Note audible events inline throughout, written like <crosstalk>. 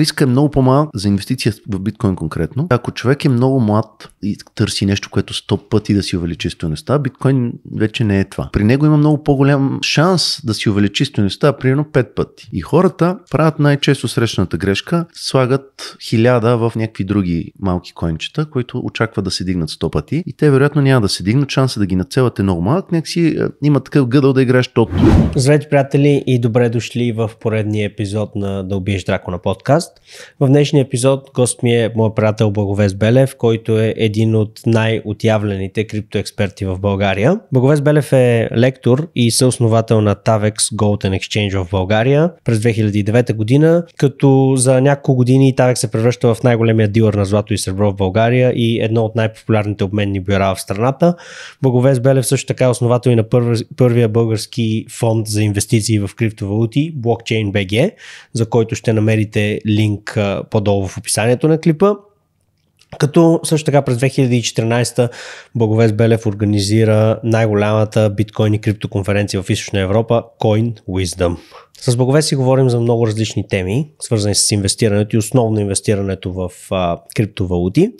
риска е много по-малък за инвестиция в биткоин конкретно. Ако човек е много млад, и търси нещо, което сто пъти да си увеличи стоеността, биткоин вече не е това. При него има много по-голям шанс да си увеличи стоеността, примерно 5 пъти. И хората правят най-често срещната грешка, слагат 1000 в някакви други малки коинчета, които очакват да се дигнат 100 пъти и те вероятно няма да се дигнат, шанса да ги нацелят е много малък, някакси е, има такъв гъдъл да играеш тото. Здравейте, приятели и добре дошли в поредния епизод на Да убиеш дракона подкаст. В днешния епизод гост ми е моят приятел Благовес Белев, който е един от най-отявлените криптоексперти в България. Боговец Белев е лектор и съосновател на TAVEX Gold and Exchange в България през 2009 година, като за няколко години TAVEX се превръща в най-големия дилър на злато и сребро в България и едно от най-популярните обменни бюра в страната. Боговец Белев също така е основател и на първия български фонд за инвестиции в криптовалути Blockchain BG, за който ще намерите линк по-долу в описанието на клипа. Като също така през 2014 Боговес Белев организира най-голямата биткоин и криптоконференция в Източна Европа Coin Wisdom. С Боговес си говорим за много различни теми, свързани с инвестирането и основно инвестирането в а, криптовалути.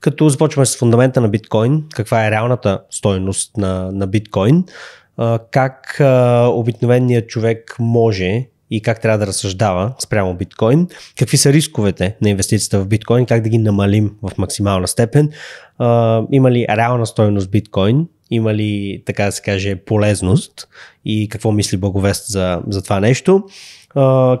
Като започваме с фундамента на биткоин, каква е реалната стойност на, на биткоин, а, как а, обикновеният човек може и как трябва да разсъждава спрямо биткоин. Какви са рисковете на инвестицията в биткоин, как да ги намалим в максимална степен. има ли реална стоеност биткоин, има ли, така да се каже, полезност и какво мисли Благовест за, за това нещо.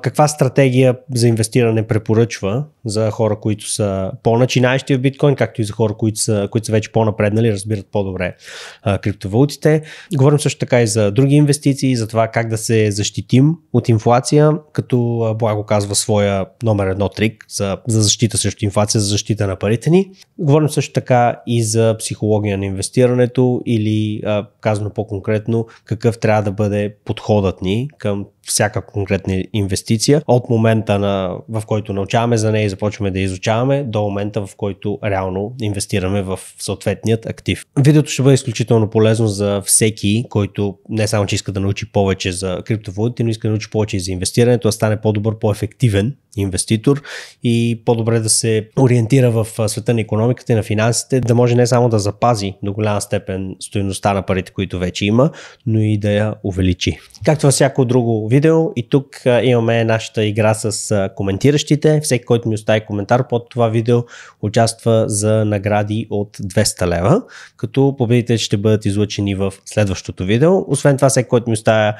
каква стратегия за инвестиране препоръчва за хора, които са по-начинаещи в биткоин, както и за хора, които са, които са вече по-напреднали, разбират по-добре а, криптовалутите. Говорим също така и за други инвестиции, за това как да се защитим от инфлация, като Благо казва своя номер едно трик за, за защита срещу инфлация, за защита на парите ни. Говорим също така и за психология на инвестирането или казано по-конкретно какъв трябва да бъде подходът ни към всяка конкретна инвестиция от момента, на, в който научаваме за нея и започваме да изучаваме, до момента, в който реално инвестираме в съответният актив. Видеото ще бъде изключително полезно за всеки, който не само, че иска да научи повече за криптовалутите, но иска да научи повече за инвестирането, да стане по-добър, по-ефективен инвеститор и по-добре да се ориентира в света на економиката и на финансите, да може не само да запази до голяма степен стоеността на парите, които вече има, но и да я увеличи. Както във всяко друго видео и тук имаме нашата игра с коментиращите. Всеки, който ми остави коментар под това видео, участва за награди от 200 лева, като победите ще бъдат излъчени в следващото видео. Освен това, всеки, който ми оставя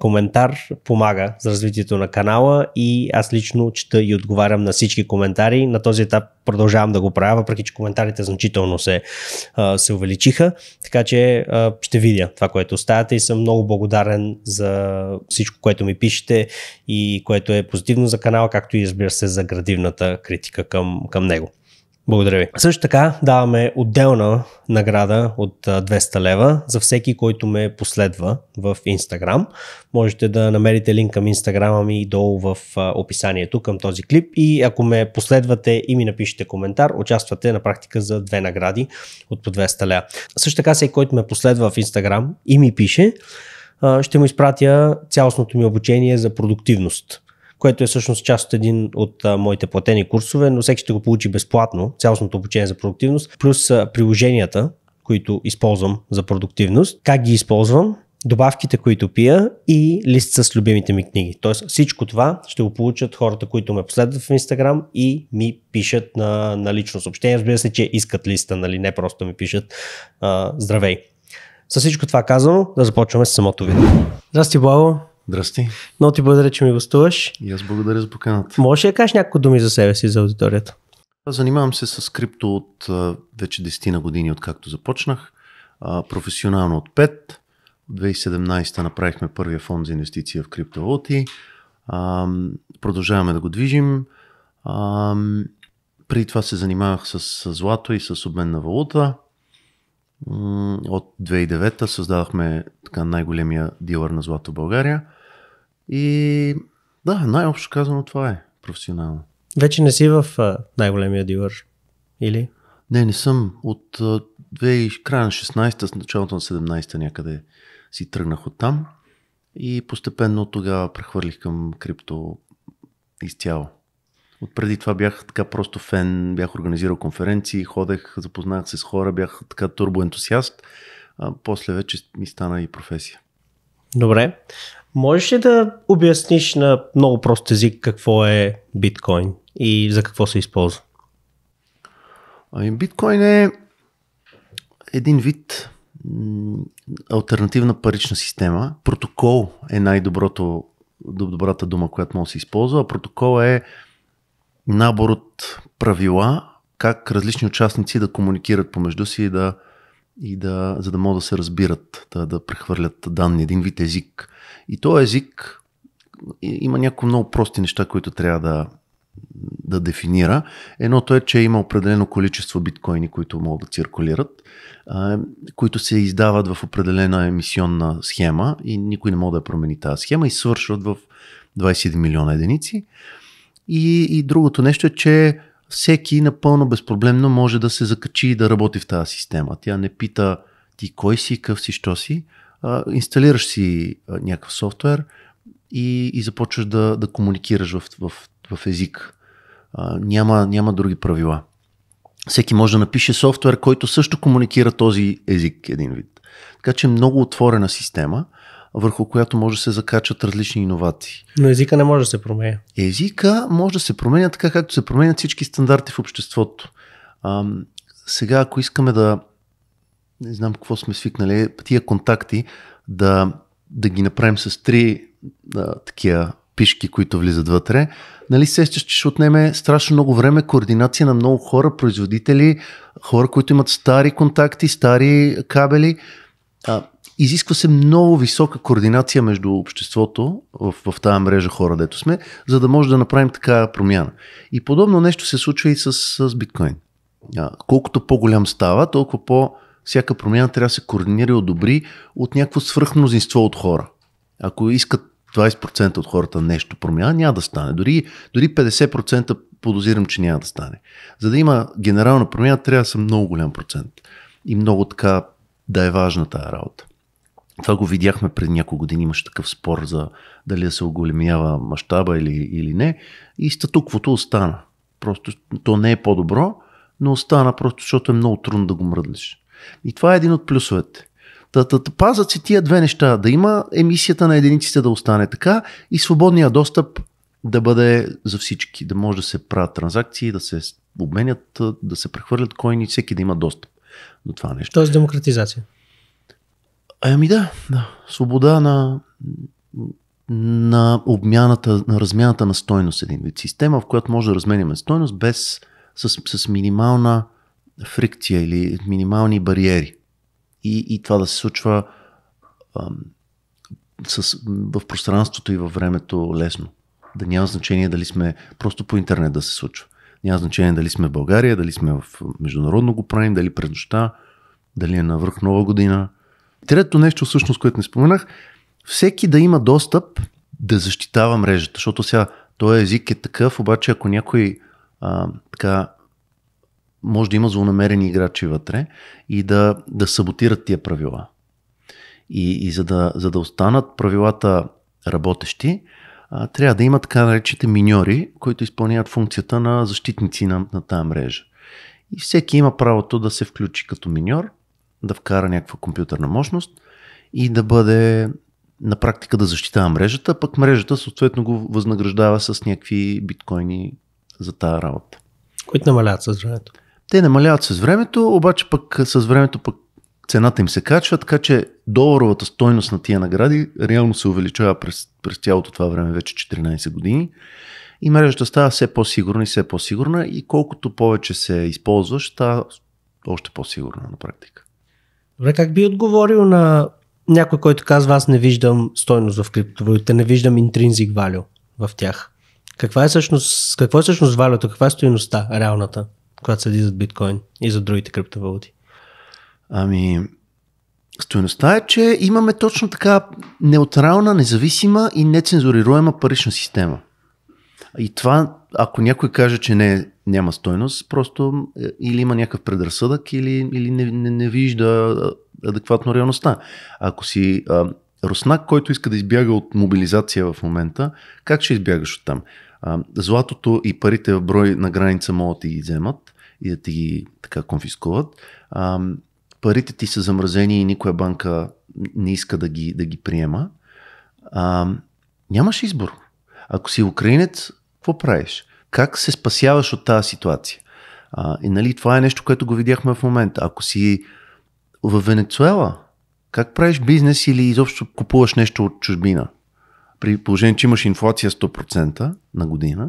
коментар, помага за развитието на канала и аз лично чета и отговарям на всички коментари. На този етап продължавам да го правя, въпреки че коментарите значително се, се увеличиха. Така че ще видя това, което оставяте и съм много благодарен за всичко, което ми пишете и което е позитивно за канала, както и разбира се за градивната критика към, към него. Благодаря ви. Също така даваме отделна награда от 200 лева за всеки, който ме последва в Instagram. Можете да намерите линк към Инстаграма ми долу в описанието към този клип и ако ме последвате и ми напишете коментар, участвате на практика за две награди от по 200 лева. Също така всеки, който ме последва в Instagram и ми пише, ще му изпратя цялостното ми обучение за продуктивност което е всъщност част от един от а, моите платени курсове, но всеки ще го получи безплатно, цялостното обучение за продуктивност, плюс а, приложенията, които използвам за продуктивност, как ги използвам, добавките, които пия и лист с любимите ми книги. Тоест всичко това ще го получат хората, които ме последват в Инстаграм и ми пишат на, на лично съобщение. Разбира се, че искат листа, нали? не просто ми пишат а, здравей. С всичко това казано, да започваме с самото видео. Здрасти, Благо. Здрасти. Много ти благодаря, че ми гостуваш. И аз благодаря за поканата. Може ли да кажеш няколко думи за себе си за аудиторията? Занимавам се с крипто от вече 10 на години, откакто започнах. Професионално от 5. В 2017 направихме първия фонд за инвестиция в криптовалути. Продължаваме да го движим. При това се занимавах с злато и с обмен на валута. От 2009 създавахме така най-големия дилър на злато в България – и да, най-общо казано това е професионално. Вече не си в най-големия дилър, или? Не, не съм. От края на 16-та, с началото на 17-та някъде си тръгнах от там и постепенно от тогава прехвърлих към крипто изцяло. От преди това бях така просто фен, бях организирал конференции, ходех, запознах се с хора, бях така турбоентусиаст, а после вече ми стана и професия. Добре. Можеш ли да обясниш на много прост език какво е биткоин и за какво се използва? Ами, биткоин е един вид альтернативна парична система. Протокол е най-доброто добрата дума, която може да се използва. протокол е набор от правила, как различни участници да комуникират помежду си и да, и да за да могат да се разбират, да, да прехвърлят данни, един вид език. И този език има някои много прости неща, които трябва да, да дефинира. Едното е, че има определено количество биткоини, които могат да циркулират, които се издават в определена емисионна схема и никой не може да промени тази схема и свършват в 21 милиона единици. И, и другото нещо е, че всеки напълно безпроблемно може да се закачи и да работи в тази система. Тя не пита ти кой си, къв си, що си, а, инсталираш си а, някакъв софтуер и, и започваш да, да комуникираш в, в, в език. А, няма, няма други правила. Всеки може да напише софтуер, който също комуникира този език един вид. Така че е много отворена система, върху която може да се закачат различни иновации. Но езика не може да се променя. Езика може да се променя така, както се променят всички стандарти в обществото. А, сега, ако искаме да, не знам какво сме свикнали, тия контакти да, да ги направим с три а, такива пишки, които влизат вътре. Нали сещаш, че ще отнеме страшно много време координация на много хора, производители, хора, които имат стари контакти, стари кабели. А, изисква се много висока координация между обществото в, в тази мрежа хора, дето сме, за да може да направим така промяна. И подобно нещо се случва и с, с биткоин. А, колкото по-голям става, толкова по- всяка промяна трябва да се координира и одобри от някакво свръхмнозинство от хора. Ако искат 20% от хората нещо промяна, няма да стане. Дори, дори 50% подозирам, че няма да стане. За да има генерална промяна, трябва да са много голям процент. И много така да е важна тази работа. Това го видяхме преди няколко години, имаше такъв спор за дали да се оголемява мащаба или, или не. И статуквото остана. Просто то не е по-добро, но остана просто, защото е много трудно да го мръднеш. И това е един от плюсовете. пазат си тия две неща. Да има емисията на единиците да остане така и свободния достъп да бъде за всички. Да може да се правят транзакции, да се обменят, да се прехвърлят коини, всеки да има достъп до това нещо. Тоест демократизация. Ами да, да. Свобода на, на обмяната, на размяната на стойност един вид. Система, в която може да разменяме стойност без, с, с минимална фрикция или минимални бариери. И, и това да се случва а, с, в пространството и във времето лесно. Да няма значение дали сме просто по интернет да се случва. Няма значение дали сме в България, дали сме в международно го правим, дали през нощта, дали е навръх нова година. Трето нещо, всъщност, което не споменах, всеки да има достъп да защитава мрежата, защото сега този език е такъв, обаче ако някой а, така може да има злонамерени играчи вътре и да, да саботират тия правила. И, и за, да, за да останат правилата работещи, а, трябва да има така наречените миньори, които изпълняват функцията на защитници на, на тази мрежа. И всеки има правото да се включи като миньор, да вкара някаква компютърна мощност и да бъде на практика да защитава мрежата, пък мрежата съответно го възнаграждава с някакви биткоини за тази работа. Които намаляват със времето. Те намаляват с времето, обаче пък с времето пък цената им се качва, така че доларовата стойност на тия награди реално се увеличава през, през цялото това време, вече 14 години. И мрежата става все по-сигурна и все по-сигурна и колкото повече се използва, става още по-сигурна на практика. Добре, как би отговорил на някой, който казва аз не виждам стойност в криптовалютите, не виждам интринзик валю в тях? Каква е всъщност, какво е всъщност валюта, каква е стоеността реалната? когато седи за биткоин и за другите криптовалути? Ами, стоеността е, че имаме точно така неутрална, независима и нецензурируема парична система. И това, ако някой каже, че не, няма стойност, просто е, или има някакъв предразсъдък, или, или не, не, не вижда е, адекватно реалността. Ако си а, руснак, който иска да избяга от мобилизация в момента, как ще избягаш от там? А, златото и парите в брой на граница могат да ги вземат и да ти ги така конфискуват. А, парите ти са замразени и никоя банка не иска да ги, да ги приема. А, нямаш избор. Ако си украинец, какво правиш? Как се спасяваш от тази ситуация? А, и нали, това е нещо, което го видяхме в момента. Ако си в Венецуела, как правиш бизнес или изобщо купуваш нещо от чужбина? При положение, че имаш инфлация 100% на година,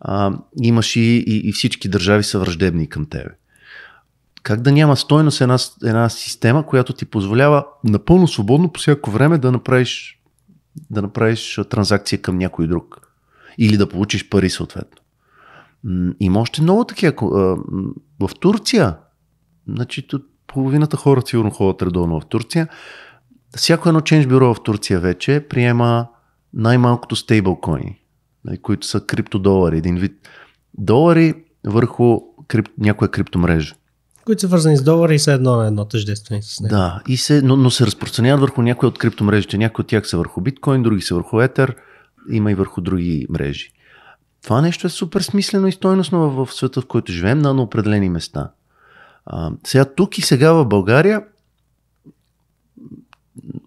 а, имаш и, и, и всички държави са враждебни към тебе. Как да няма стойност една, една система, която ти позволява напълно свободно по всяко време да направиш, да направиш транзакция към някой друг или да получиш пари съответно. Има още много такива. В Турция, значи половината хора сигурно ходят редовно в Турция, всяко едно ченж бюро в Турция вече приема най-малкото стейблкоини. Нали, които са криптодолари, един вид долари върху крип... някоя криптомрежа. Които са вързани с долари и са едно на едно тъждествени с него. Да, и се, но, но се разпространяват върху някои от криптомрежите. Някои от тях са върху биткоин, други са върху етер, има и върху други мрежи. Това нещо е супер смислено и стойностно в света, в който живеем, на определени места. А, сега тук и сега в България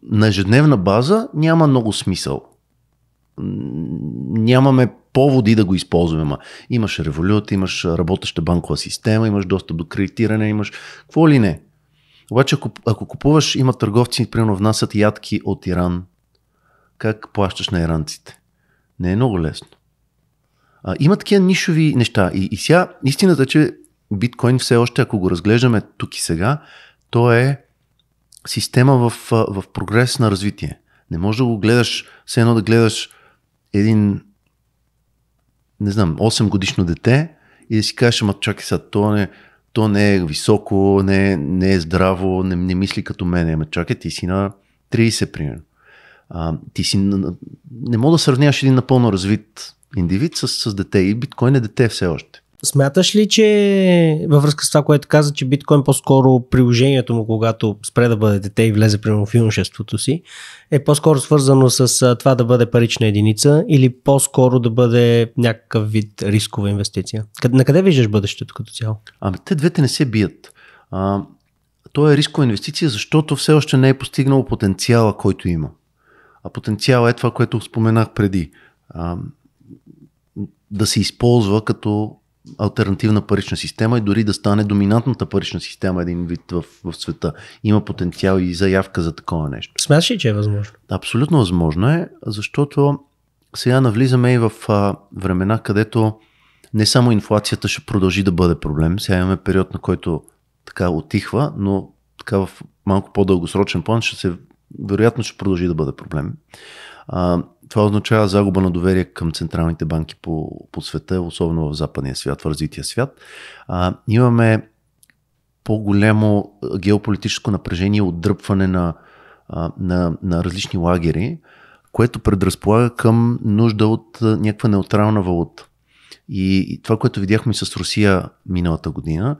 на ежедневна база няма много смисъл нямаме поводи да го използваме. Ма. Имаш револют, имаш работеща банкова система, имаш достъп до кредитиране, имаш какво ли не. Обаче, ако, ако купуваш, има търговци, примерно внасят ядки от Иран, как плащаш на иранците? Не е много лесно. А, има такива нишови неща. И, и сега, истината е, че биткоин все още, ако го разглеждаме тук и сега, то е система в, в прогрес на развитие. Не може да го гледаш, все едно да гледаш един, не знам, 8 годишно дете и да си кажеш, ама чакай сега, то не, то не е високо, не, не е здраво, не, не мисли като мен. Ама чакай, ти си на 30, примерно. А, ти си, не мога да сравняваш един напълно развит индивид с, с дете. И биткоин е дете все още. Смяташ ли, че във връзка с това, което каза, че биткоин по-скоро приложението му, когато спре да бъде дете и влезе примерно в юношеството си, е по-скоро свързано с това да бъде парична единица или по-скоро да бъде някакъв вид рискова инвестиция? На къде виждаш бъдещето като цяло? Ами те двете не се бият. А, то е рискова инвестиция, защото все още не е постигнал потенциала, който има. А потенциал е това, което споменах преди. А, да се използва като альтернативна парична система и дори да стане доминантната парична система един вид в, в света. Има потенциал и заявка за такова нещо. Смяташ ли, че е възможно? Абсолютно възможно е, защото сега навлизаме и в а, времена, където не само инфлацията ще продължи да бъде проблем. Сега имаме период, на който така отихва, но така в малко по-дългосрочен план ще се вероятно ще продължи да бъде проблем. А, това означава загуба на доверие към централните банки по, по света, особено в западния свят, в развития свят. А, имаме по-голямо геополитическо напрежение, отдръпване на, на, на различни лагери, което предразполага към нужда от някаква неутрална валута. И, и това, което видяхме с Русия миналата година,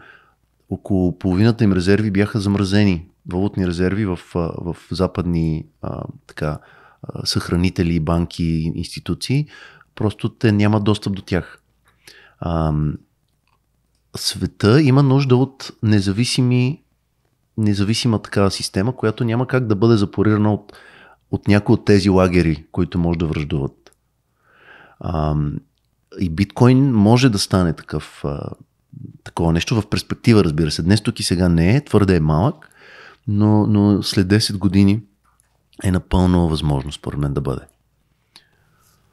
около половината им резерви бяха замразени валутни резерви в, в западни а, така, съхранители, банки, институции, просто те нямат достъп до тях. А, света има нужда от независими, независима такава система, която няма как да бъде запорирана от, от някои от тези лагери, които може да връждуват. А, и биткоин може да стане такъв, а, такова нещо в перспектива, разбира се. Днес тук и сега не е, твърде е малък, но, но след 10 години е напълно възможно, според мен, да бъде.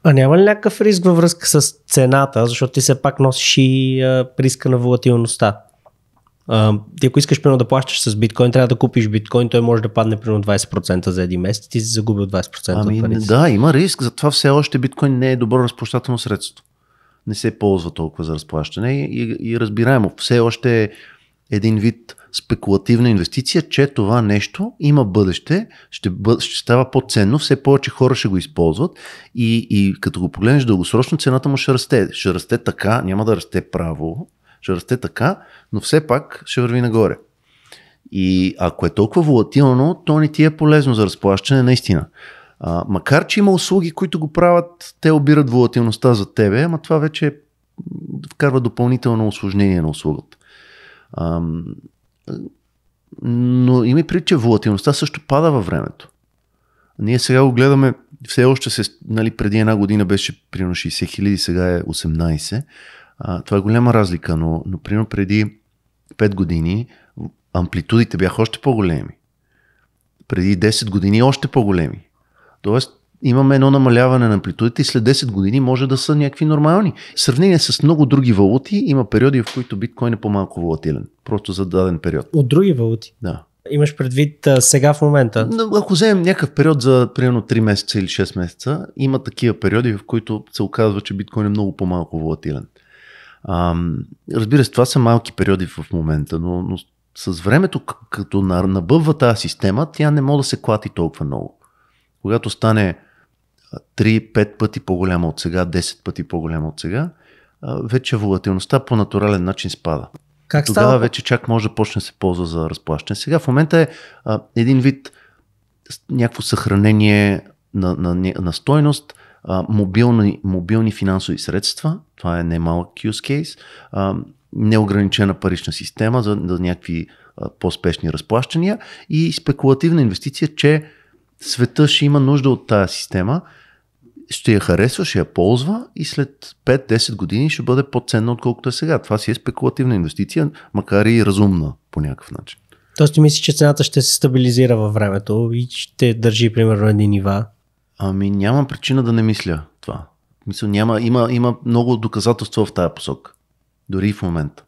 А няма ли някакъв риск във връзка с цената, защото ти все пак носиш и а, риска на волатилността? А, ти ако искаш примерно да плащаш с биткоин, трябва да купиш биткоин, той може да падне примерно 20% за един месец, и ти си загубил 20% ами, от парите. Да, има риск, затова все още биткоин не е добро разплащателно средство. Не се ползва толкова за разплащане и, и, и разбираемо, все още един вид спекулативна инвестиция, че това нещо има бъдеще, ще, бъ... ще става по-ценно, все повече хора ще го използват и, и като го погледнеш дългосрочно, цената му ще расте. Ще расте така, няма да расте право, ще расте така, но все пак ще върви нагоре. И ако е толкова волатилно, то не ти е полезно за разплащане, наистина. А, макар, че има услуги, които го правят, те обират волатилността за тебе, ама това вече вкарва допълнително осложнение на услугата. Ам, но има и предвид, че волатилността също пада във времето. Ние сега го гледаме, все още се, нали, преди една година беше примерно 60 хиляди, сега е 18. А, това е голяма разлика, но, но примерно преди 5 години амплитудите бяха още по-големи. Преди 10 години още по-големи. Тоест, имаме едно намаляване на амплитудите и след 10 години може да са някакви нормални. В сравнение с много други валути, има периоди, в които биткоин е по-малко волатилен. Просто за даден период. От други валути? Да. Имаш предвид а, сега в момента? Ако вземем някакъв период за примерно 3 месеца или 6 месеца, има такива периоди, в които се оказва, че биткоин е много по-малко волатилен. А, разбира се, това са малки периоди в момента, но, но с времето, като набъбва тази система, тя не може да се клати толкова много. Когато стане 3-5 пъти по-голяма от сега, 10 пъти по-голяма от сега, вече волатилността по натурален начин спада. Как Тогава става? вече чак може да почне да се ползва за разплащане. Сега в момента е а, един вид някакво съхранение на, на, на стойност, а, мобилни, мобилни финансови средства, това е немалък use case, а, неограничена парична система за, за някакви а, по-спешни разплащания и спекулативна инвестиция, че света ще има нужда от тази система ще я харесва, ще я ползва и след 5-10 години ще бъде по-ценна, отколкото е сега. Това си е спекулативна инвестиция, макар и разумна по някакъв начин. Тоест, ти мислиш, че цената ще се стабилизира във времето и ще държи примерно едни нива? Ами няма причина да не мисля това. Мисля, няма, има, има много доказателства в тази посока. Дори и в момента.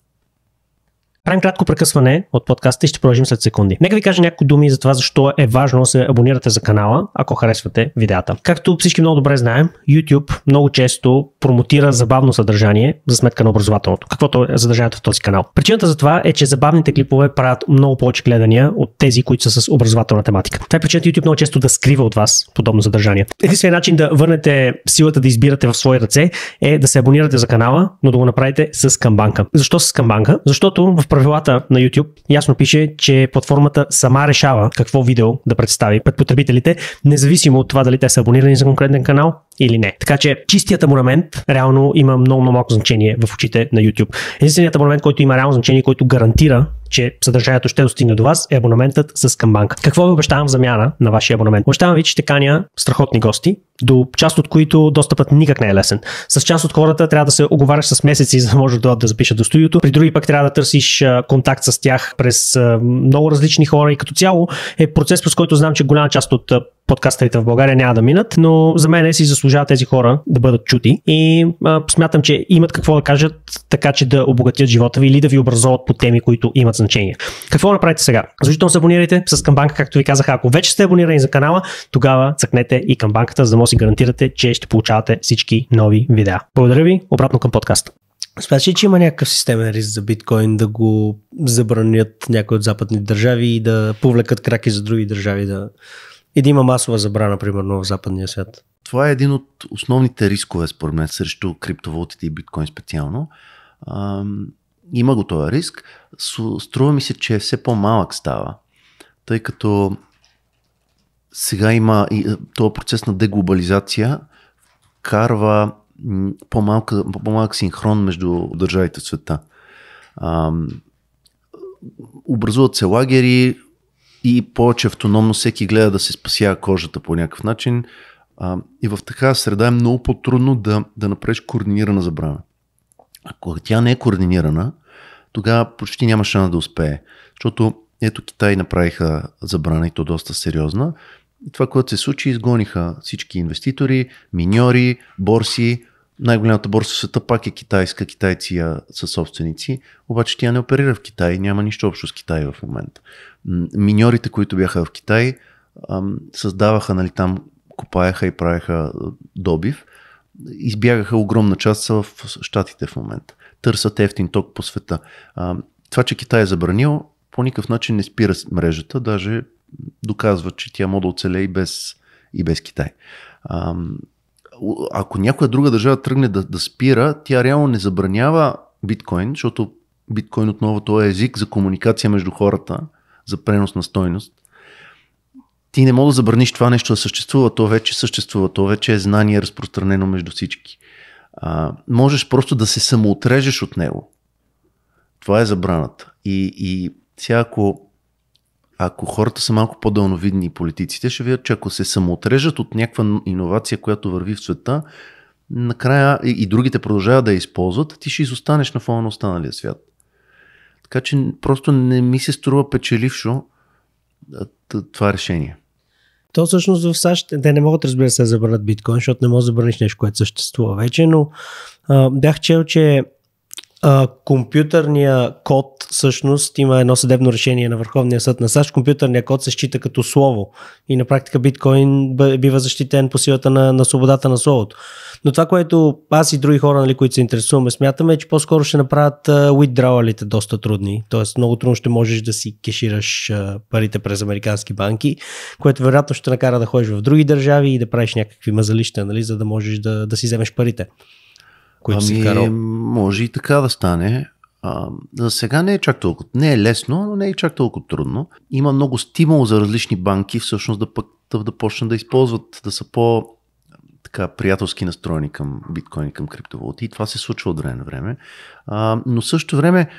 Правим кратко прекъсване от подкаста и ще продължим след секунди. Нека ви кажа някои думи за това защо е важно да се абонирате за канала, ако харесвате видеята. Както всички много добре знаем, YouTube много често промотира забавно съдържание за сметка на образователното, каквото е задържанието в този канал. Причината за това е, че забавните клипове правят много повече гледания от тези, които са с образователна тематика. Това е причината YouTube много често да скрива от вас подобно съдържание. Единственият начин да върнете силата да избирате в свои ръце е да се абонирате за канала, но да го направите с камбанка. Защо с камбанка? Защото в правилата на YouTube ясно пише, че платформата сама решава какво видео да представи пред потребителите, независимо от това дали те са абонирани за конкретен канал или не. Така че чистият абонамент реално има много, много малко значение в очите на YouTube. Единственият абонамент, който има реално значение, който гарантира че съдържанието ще достигне до вас е абонаментът с камбанка. Какво ви обещавам в замяна на вашия абонамент? Обещавам ви, че ще каня страхотни гости, до част от които достъпът никак не е лесен. С част от хората трябва да се оговаряш с месеци, за да можеш да, да запишат до студиото. При други пък трябва да търсиш контакт с тях през много различни хора и като цяло е процес, през който знам, че голяма част от подкастерите в България няма да минат, но за мен си заслужават тези хора да бъдат чути и а, смятам, че имат какво да кажат, така че да обогатят живота ви или да ви образоват по теми, които имат значение. Какво направите сега? Защото се абонирайте с камбанка, както ви казах. Ако вече сте абонирани за канала, тогава цъкнете и камбанката, за да може си гарантирате, че ще получавате всички нови видеа. Благодаря ви, обратно към подкаста. Смяташ значи, че има някакъв системен риск за биткоин да го забранят някои от западни държави и да повлекат краки за други държави да... и да има масова забрана, примерно, в западния свят? Това е един от основните рискове, според мен, срещу криптовалутите и биткоин специално. има го този риск. Струва ми се, че е все по-малък става, тъй като сега има и е, този процес на деглобализация карва по-малка, по-малък синхрон между държавите в света. А, образуват се лагери и повече автономно всеки гледа да се спасява кожата по някакъв начин. А, и в такава среда е много по-трудно да, да направиш координирана забрана. Ако тя не е координирана, тогава почти няма шанс да успее. Защото ето Китай направиха забрана и то доста сериозна, и това, което се случи, изгониха всички инвеститори, миньори, борси. Най-голямата борса в света пак е китайска, китайци я са собственици, обаче тя не оперира в Китай, няма нищо общо с Китай в момента. Миньорите, които бяха в Китай, създаваха, нали, там копаяха и правеха добив, избягаха огромна част в щатите в момента. Търсят ефтин ток по света. Това, че Китай е забранил, по никакъв начин не спира мрежата, даже доказва, че тя може да оцеле и без, и без Китай. А, ако някоя друга държава тръгне да, да спира, тя реално не забранява биткоин, защото биткоин отново той е език за комуникация между хората, за пренос на стойност. Ти не мога да забраниш това нещо да съществува, то вече съществува, то вече е знание разпространено между всички. А, можеш просто да се самоотрежеш от него. Това е забраната. И, и сега ако ако хората са малко по-дълновидни политиците, ще видят, че ако се самоотрежат от някаква иновация, която върви в света, накрая и другите продължават да я използват, ти ще изостанеш на фона на останалия свят. Така че просто не ми се струва печелившо това решение. То всъщност в САЩ, те не могат разбира се да забранят биткоин, защото не може да забраниш нещо, което съществува вече, но а, бях чел, че а, компютърния код всъщност има едно съдебно решение на Върховния съд на САЩ. Компютърния код се счита като слово и на практика биткоин бива защитен по силата на, на свободата на словото. Но това, което аз и други хора, нали, които се интересуваме, смятаме, е, че по-скоро ще направят уидрауалите доста трудни. Тоест много трудно ще можеш да си кешираш а, парите през американски банки, което вероятно ще накара да ходиш в други държави и да правиш някакви мазалища, нали, за да можеш да, да си вземеш парите които ами, си карал? Може и така да стане. А, за сега не е чак толкова. Не е лесно, но не е чак толкова трудно. Има много стимул за различни банки всъщност да пък да, да почнат да използват, да са по така приятелски настроени към биткоин и към криптовалути. И това се случва от време на време. А, но също време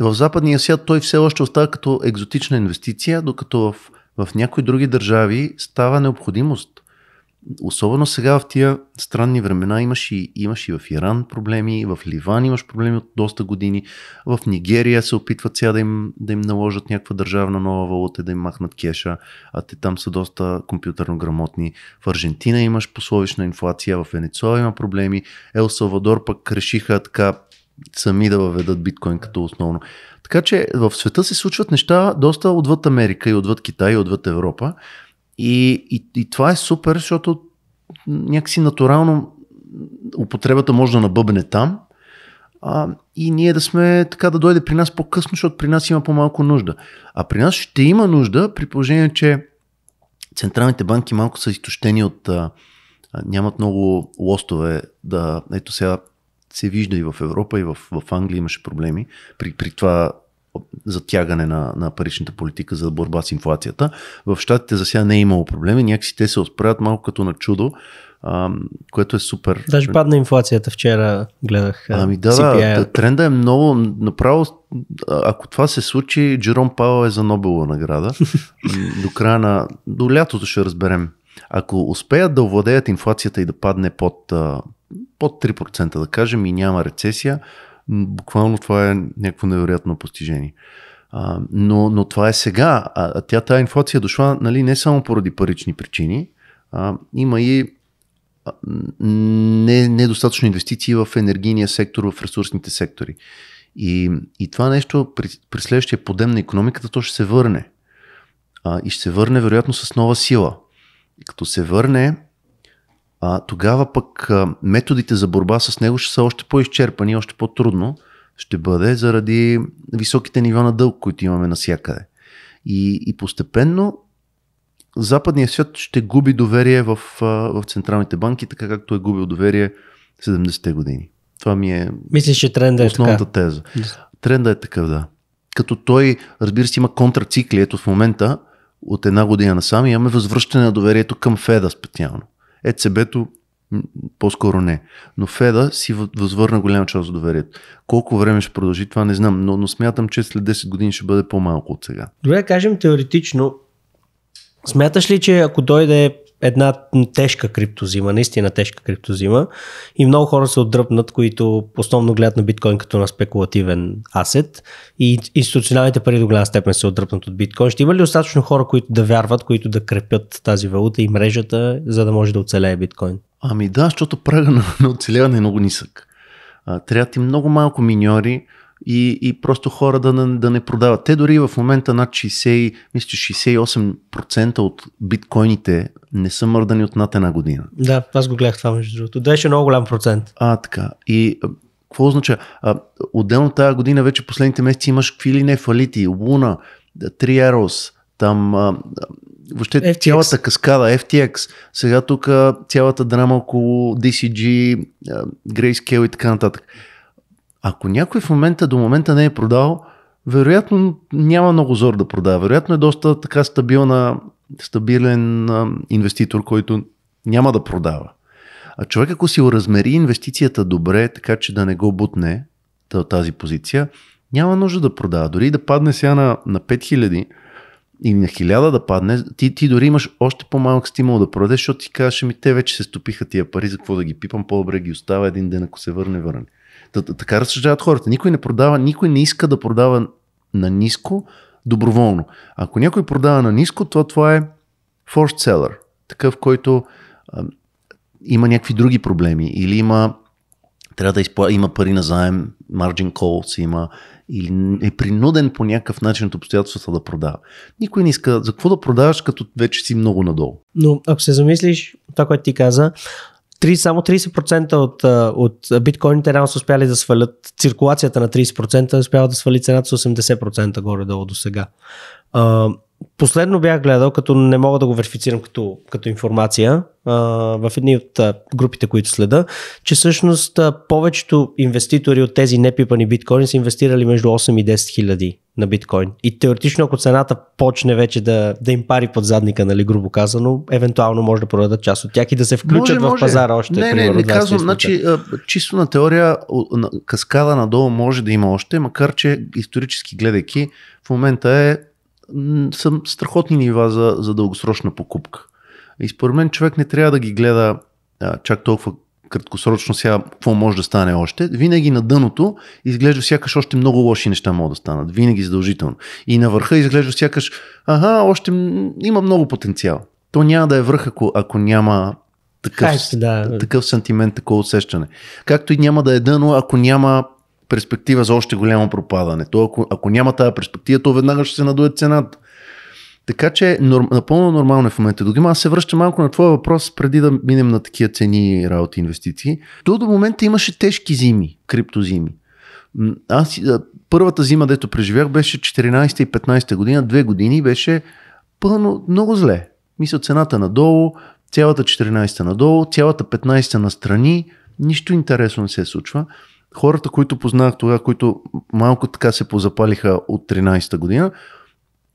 в западния свят той все още остава като екзотична инвестиция, докато в, в някои други държави става необходимост особено сега в тия странни времена имаш и, имаш и в Иран проблеми, в Ливан имаш проблеми от доста години, в Нигерия се опитват сега да им, да им наложат някаква държавна нова валута и да им махнат кеша, а те там са доста компютърно грамотни. В Аржентина имаш пословична инфлация, в Венецуела има проблеми, Ел Салвадор пък решиха така сами да въведат биткоин като основно. Така че в света се случват неща доста отвъд Америка и отвъд Китай и отвъд Европа. И, и, и това е супер, защото някакси натурално употребата може да набъбне там а, и ние да сме така да дойде при нас по-късно, защото при нас има по-малко нужда. А при нас ще има нужда при положение, че централните банки малко са изтощени от... А, нямат много лостове да... Ето сега се вижда и в Европа, и в, в Англия имаше проблеми при, при това затягане на, на паричната политика за борба с инфлацията. В щатите за сега не е имало проблеми, някакси те се отправят малко като на чудо, а, което е супер. Даже падна инфлацията вчера, гледах. Ами да, да, тренда е много, направо, ако това се случи, Джером Павел е за Нобелова награда. <laughs> до края на, до лятото ще разберем. Ако успеят да овладеят инфлацията и да падне под, под 3%, да кажем, и няма рецесия, буквално това е някакво невероятно постижение. А, но, но това е сега. А, тя тази инфлация е дошла нали, не само поради парични причини, а, има и не, недостатъчно инвестиции в енергийния сектор, в ресурсните сектори. И, и това нещо при, при следващия подем на економиката, то ще се върне. А, и ще се върне, вероятно, с нова сила. Като се върне, а, тогава пък а, методите за борба с него ще са още по-изчерпани, още по-трудно ще бъде заради високите нива на дълг, които имаме навсякъде. И, и постепенно западният свят ще губи доверие в, в централните банки, така както е губил доверие 70-те години. Това ми е Мислиш, че тренда е основната така. теза. Тренда е такъв, да. Като той, разбира се, има контрацикли. Ето в момента, от една година насам, имаме възвръщане на доверието към Феда специално. ЕЦБ-то по-скоро не. Но Феда си възвърна голяма част от доверието. Колко време ще продължи, това не знам, но, но смятам, че след 10 години ще бъде по-малко от сега. Добре, кажем теоретично, смяташ ли, че ако дойде една тежка криптозима, наистина тежка криптозима и много хора се отдръпнат, които основно гледат на биткоин като на спекулативен асет и институционалните пари до голяма степен се отдръпнат от биткоин. Ще има ли достатъчно хора, които да вярват, които да крепят тази валута и мрежата, за да може да оцелее биткоин? Ами да, защото прага на, на оцеляване е много нисък. А, трябва ти много малко миньори, и, и просто хора да не, да не продават. Те дори в момента над 60, мисля, 68% от биткоините не са мърдани от над една година. Да, аз го гледах това между другото. Да, е много голям процент. А, така. И какво означава? А, отделно тази година, вече последните месеци имаш какви ли не фалити. Луна, Триерос, там а, въобще FTX. цялата каскада, FTX. Сега тук цялата драма около DCG, Grayscale и така нататък. Ако някой в момента до момента не е продал, вероятно няма много зор да продава. Вероятно е доста така стабилна, стабилен а, инвеститор, който няма да продава. А човек, ако си уразмери инвестицията добре, така че да не го бутне тази позиция, няма нужда да продава. Дори да падне сега на, на 5000 или на 1000 да падне, ти, ти дори имаш още по-малък стимул да продадеш, защото ти казваш, ми те вече се стопиха тия пари, за какво да ги пипам, по-добре ги остава един ден, ако се върне, върне. Така разсъждават хората. Никой не продава, никой не иска да продава на ниско доброволно. Ако някой продава на ниско, то това е forced seller. Такъв, който а, има някакви други проблеми или има трябва да изпла... има пари на заем, margin calls има, или е принуден по някакъв начин от обстоятелствата да продава. Никой не иска. За какво да продаваш, като вече си много надолу? Но ако се замислиш, това, което ти каза, 3, само 30% от, от биткоините реално са успяли да свалят циркулацията на 30%, е успява да свали цената с 80% горе-долу до сега. Последно бях гледал, като не мога да го верифицирам като, като информация, а, в едни от а, групите, които следа, че всъщност а, повечето инвеститори от тези непипани биткоини са инвестирали между 8 и 10 хиляди на биткоин. И теоретично, ако цената почне вече да, да им пари под задника, нали, грубо казано, евентуално може да продадат част от тях и да се включат може, в пазара може. още. Не, примерно, не, не казвам, значи, чисто на теория, на каскада надолу може да има още, макар че исторически гледайки, в момента е съм страхотни нива за, за дългосрочна покупка. И според мен човек не трябва да ги гледа а, чак толкова краткосрочно сега какво може да стане още, винаги на дъното изглежда сякаш още много лоши неща могат да станат. Винаги задължително. И на върха изглежда сякаш, ага, още има много потенциал. То няма да е върх, ако, ако няма такъв, Хайп, да. такъв сантимент, такова усещане. Както и няма да е дъно, ако няма перспектива за още голямо пропадане. То, ако, ако няма тази перспектива, то веднага ще се надуе цената. Така че норм, напълно нормално е в момента. Догима, аз се връщам малко на твоя въпрос, преди да минем на такива цени, и работи, инвестиции. То до момента имаше тежки зими, криптозими. Аз първата зима, дето преживях, беше 14 и 15 година, две години беше пълно, много зле. Мисля, цената надолу, цялата 14-та надолу, цялата 15-та настрани, нищо интересно не се случва. Хората, които познах тогава, които малко така се позапалиха от 13-та година,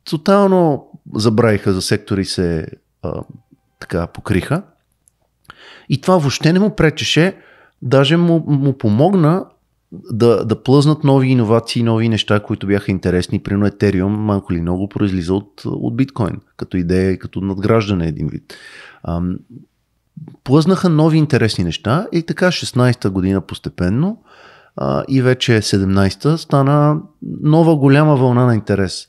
тотално забравиха за сектори се а, така покриха. И това въобще не му пречеше, даже му, му помогна да, да плъзнат нови иновации, нови неща, които бяха интересни. Примерно Етериум малко ли много произлиза от, от биткоин, като идея, и като надграждане един вид. А, плъзнаха нови интересни неща и така 16-та година постепенно а, и вече 17-та стана нова голяма вълна на интерес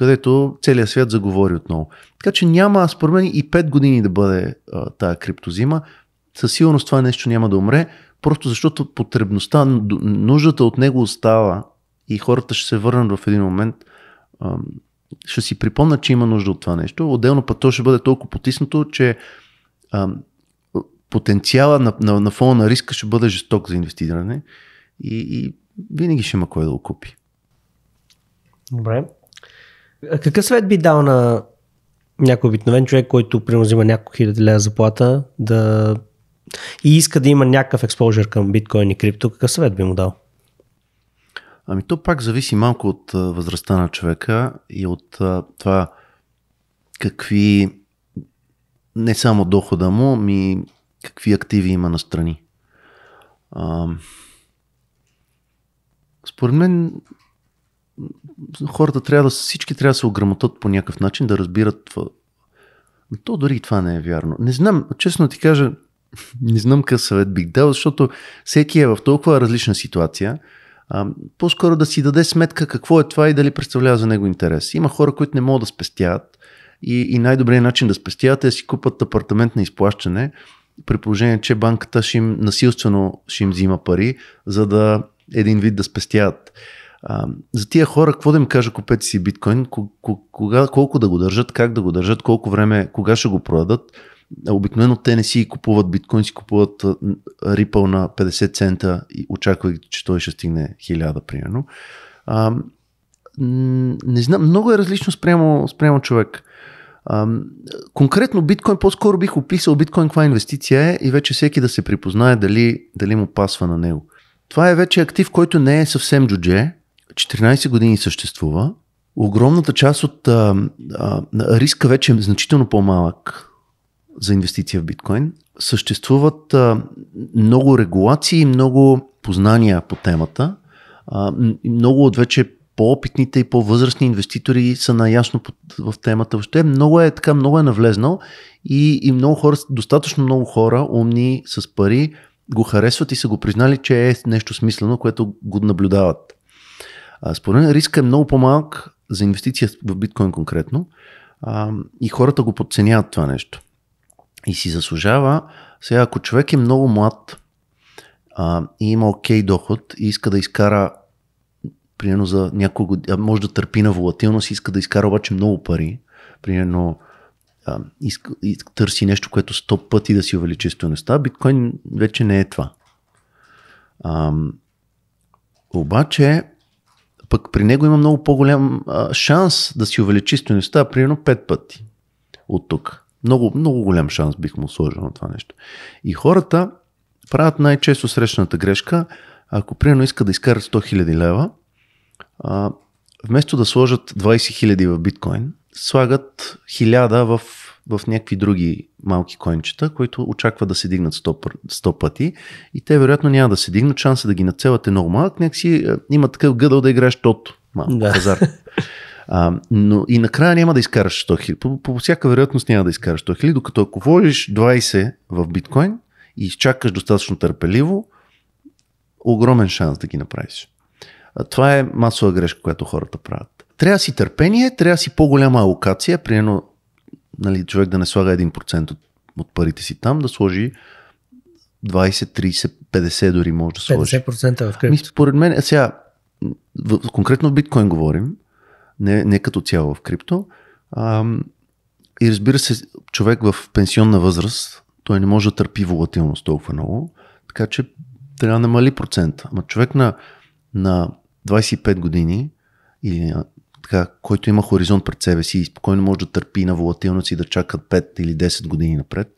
където целият свят заговори отново. Така че няма, според мен, и 5 години да бъде а, тая криптозима. Със сигурност това нещо няма да умре, просто защото потребността, нуждата от него остава и хората ще се върнат в един момент, а, ще си припомнят, че има нужда от това нещо. Отделно път то ще бъде толкова потиснато, че а, потенциала на, на, на фона на риска ще бъде жесток за инвестиране и, и винаги ще има кой да го купи. Добре. Какъв съвет би дал на някой обикновен човек, който примерно взима няколко хиляди лева заплата да... и иска да има някакъв експожър към биткоин и крипто, какъв съвет би му дал? Ами то пак зависи малко от възрастта на човека и от това какви не само дохода му, ами какви активи има настрани. А, според мен хората трябва да, всички трябва да се ограмотат по някакъв начин, да разбират това. То дори и това не е вярно. Не знам, честно ти кажа, <laughs> не знам какъв съвет бих дал, защото всеки е в толкова различна ситуация. А, по-скоро да си даде сметка какво е това и дали представлява за него интерес. Има хора, които не могат да спестяват и, и най-добрият начин да спестяват е да си купат апартамент на изплащане, при положение, че банката ще им насилствено ще им взима пари, за да един вид да спестяват. А, за тия хора, какво да им кажа, купете си биткоин, кога, колко да го държат, как да го държат, колко време, кога ще го продадат. Обикновено те не си купуват биткоин, си купуват рипъл на 50 цента и очаквайки, че той ще стигне 1000 примерно. А, не знам, много е различно спрямо, спрямо човек. А, конкретно биткоин, по-скоро бих описал биткоин каква инвестиция е и вече всеки да се припознае дали, дали му пасва на него. Това е вече актив, който не е съвсем джудже, 14 години съществува, огромната част от а, а, риска вече е значително по-малък за инвестиция в биткоин. Съществуват а, много регулации, много познания по темата. А, много от вече по-опитните и по-възрастни инвеститори са наясно в темата. Въобще много е така, много е навлезнал и, и много хора, достатъчно много хора, умни, с пари, го харесват и са го признали, че е нещо смислено, което го наблюдават. Според мен риска е много по-малък за инвестиция в биткоин конкретно а, и хората го подценяват това нещо. И си заслужава, сега ако човек е много млад а, и има окей okay доход и иска да изкара примерно за няколко, може да търпи на волатилност, иска да изкара обаче много пари, примерно а, иска, търси нещо, което 100 пъти да си увеличи стоеността, биткоин вече не е това. А, обаче пък при него има много по-голям а, шанс да си увеличи стоеността, примерно 5 пъти от тук. Много, много голям шанс бих му сложил на това нещо. И хората правят най-често срещаната грешка, ако примерно иска да изкарат 100 000 лева, а, вместо да сложат 20 000 в биткоин, слагат 1000 в в някакви други малки кончета, които очаква да се дигнат 100, 100 пъти и те вероятно няма да се дигнат. Шанса да ги нацелят е много малък. Някакси е, има такъв гъдъл да играеш тото. Малко да. хазар. А, но и накрая няма да изкараш 100 хиляди. По, по всяка вероятност няма да изкараш 100 хиляди, докато ако вложиш 20 в биткоин и изчакаш достатъчно търпеливо, огромен шанс да ги направиш. А, това е масова грешка, която хората правят. Трябва си търпение, трябва си по-голяма алокация, примерно нали, човек да не слага 1% от, от парите си там, да сложи 20, 30, 50 дори може да сложи. 50% в крипто. Ми, според мен, а сега, в, конкретно в биткоин говорим, не, не като цяло в крипто. А, и разбира се, човек в пенсионна възраст, той не може да търпи волатилност толкова много, така че трябва да намали процента. Ама човек на, на 25 години или така, който има хоризонт пред себе си и спокойно може да търпи на волатилност и да чака 5 или 10 години напред,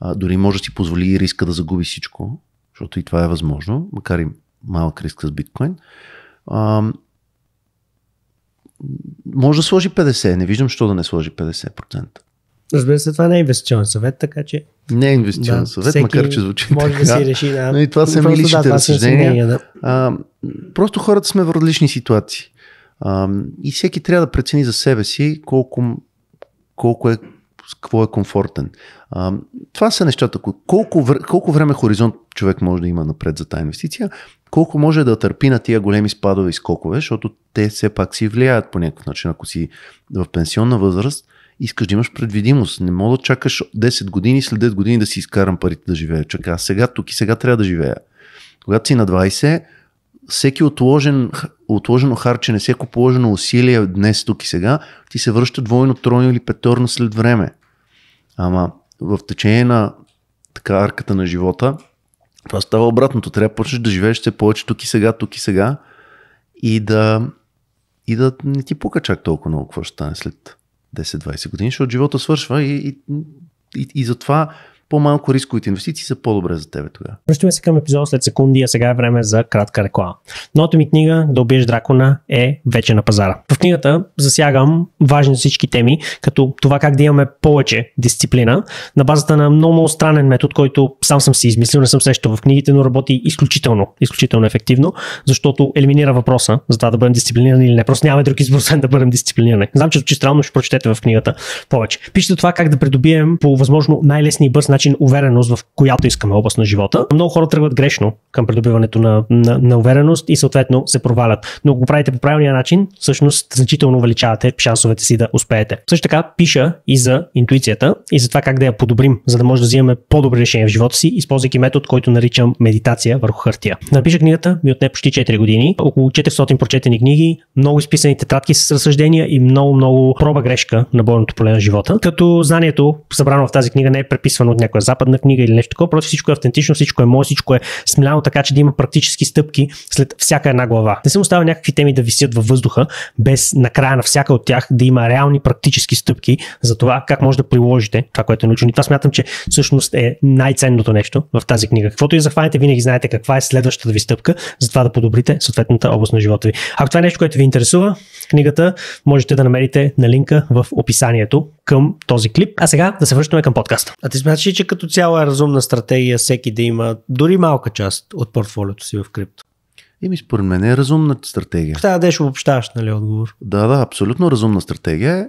а, дори може да си позволи и риска да загуби всичко, защото и това е възможно, макар и малък риск с биткоин, а, може да сложи 50. Не виждам, що да не сложи 50%. Разбира се, това не е инвестиционен съвет, така че. Не е инвестиционен да, съвет, макар че звучи. Може така. да си реши, да. Но и това са ми личните да, разсъждения. Да. А, просто хората сме в различни ситуации. А, и всеки трябва да прецени за себе си колко, колко е какво е комфортен. А, това са нещата. Колко, колко време хоризонт човек може да има напред за тази инвестиция, колко може да търпи на тия големи спадове и скокове, защото те все пак си влияят по някакъв начин. Ако си в пенсионна възраст, искаш да имаш предвидимост. Не мога да чакаш 10 години, след 10 години да си изкарам парите да живея. Чакай, сега тук и сега трябва да живея. Когато си на 20, всеки отложен, отложено харчене, всяко положено усилие днес, тук и сега, ти се връща двойно, тройно или петорно след време. Ама в течение на така арката на живота, това става обратното. Трябва да почнеш да живееш все повече тук и сега, тук и сега и да, и да не ти пука чак толкова много какво ще стане след 10-20 години, защото живота свършва и, и, и, и затова по-малко рисковите инвестиции са по-добре за тебе тогава. Връщаме се към епизод след секунди, а сега е време за кратка реклама. Новата ми книга Да убиеш дракона е вече на пазара. В книгата засягам важни за всички теми, като това как да имаме повече дисциплина на базата на много, много странен метод, който сам съм си измислил, не съм срещал в книгите, но работи изключително, изключително ефективно, защото елиминира въпроса за това да бъдем дисциплинирани или не. Просто нямаме друг избор, да бъдем дисциплинирани. Знам, че странно ще прочетете в книгата повече. Пишете това как да придобием по възможно най лесни и бърз начин увереност в която искаме област на живота. Много хора тръгват грешно към придобиването на, на, на увереност и съответно се провалят. Но го правите по правилния начин, всъщност значително увеличавате шансовете си да успеете. Също така пиша и за интуицията и за това как да я подобрим, за да може да взимаме по-добри решения в живота си, използвайки метод, който наричам медитация върху хартия. Напиша книгата ми отне почти 4 години, около 400 прочетени книги, много изписани тетрадки с разсъждения и много, много проба грешка на болното поле на живота. Като знанието, събрано в тази книга, не е преписвано от някоя западна книга или нещо такова, просто всичко е автентично, всичко е мое, всичко е смляно, така че да има практически стъпки след всяка една глава. Не съм оставил някакви теми да висят във въздуха, без накрая на всяка от тях да има реални практически стъпки за това как може да приложите това, което е научено. И това смятам, че всъщност е най-ценното нещо в тази книга. Каквото и захванете, винаги знаете каква е следващата ви стъпка, за това да подобрите съответната област на живота ви. Ако това е нещо, което ви интересува, книгата можете да намерите на линка в описанието към този клип. А сега да се връщаме към подкаста. А ти смяташ, че като цяло е разумна стратегия всеки да има дори малка част от портфолиото си в крипто? Еми, според мен е разумна стратегия. Трябва да еш обобщаваш, нали, отговор. Да, да, абсолютно разумна стратегия е.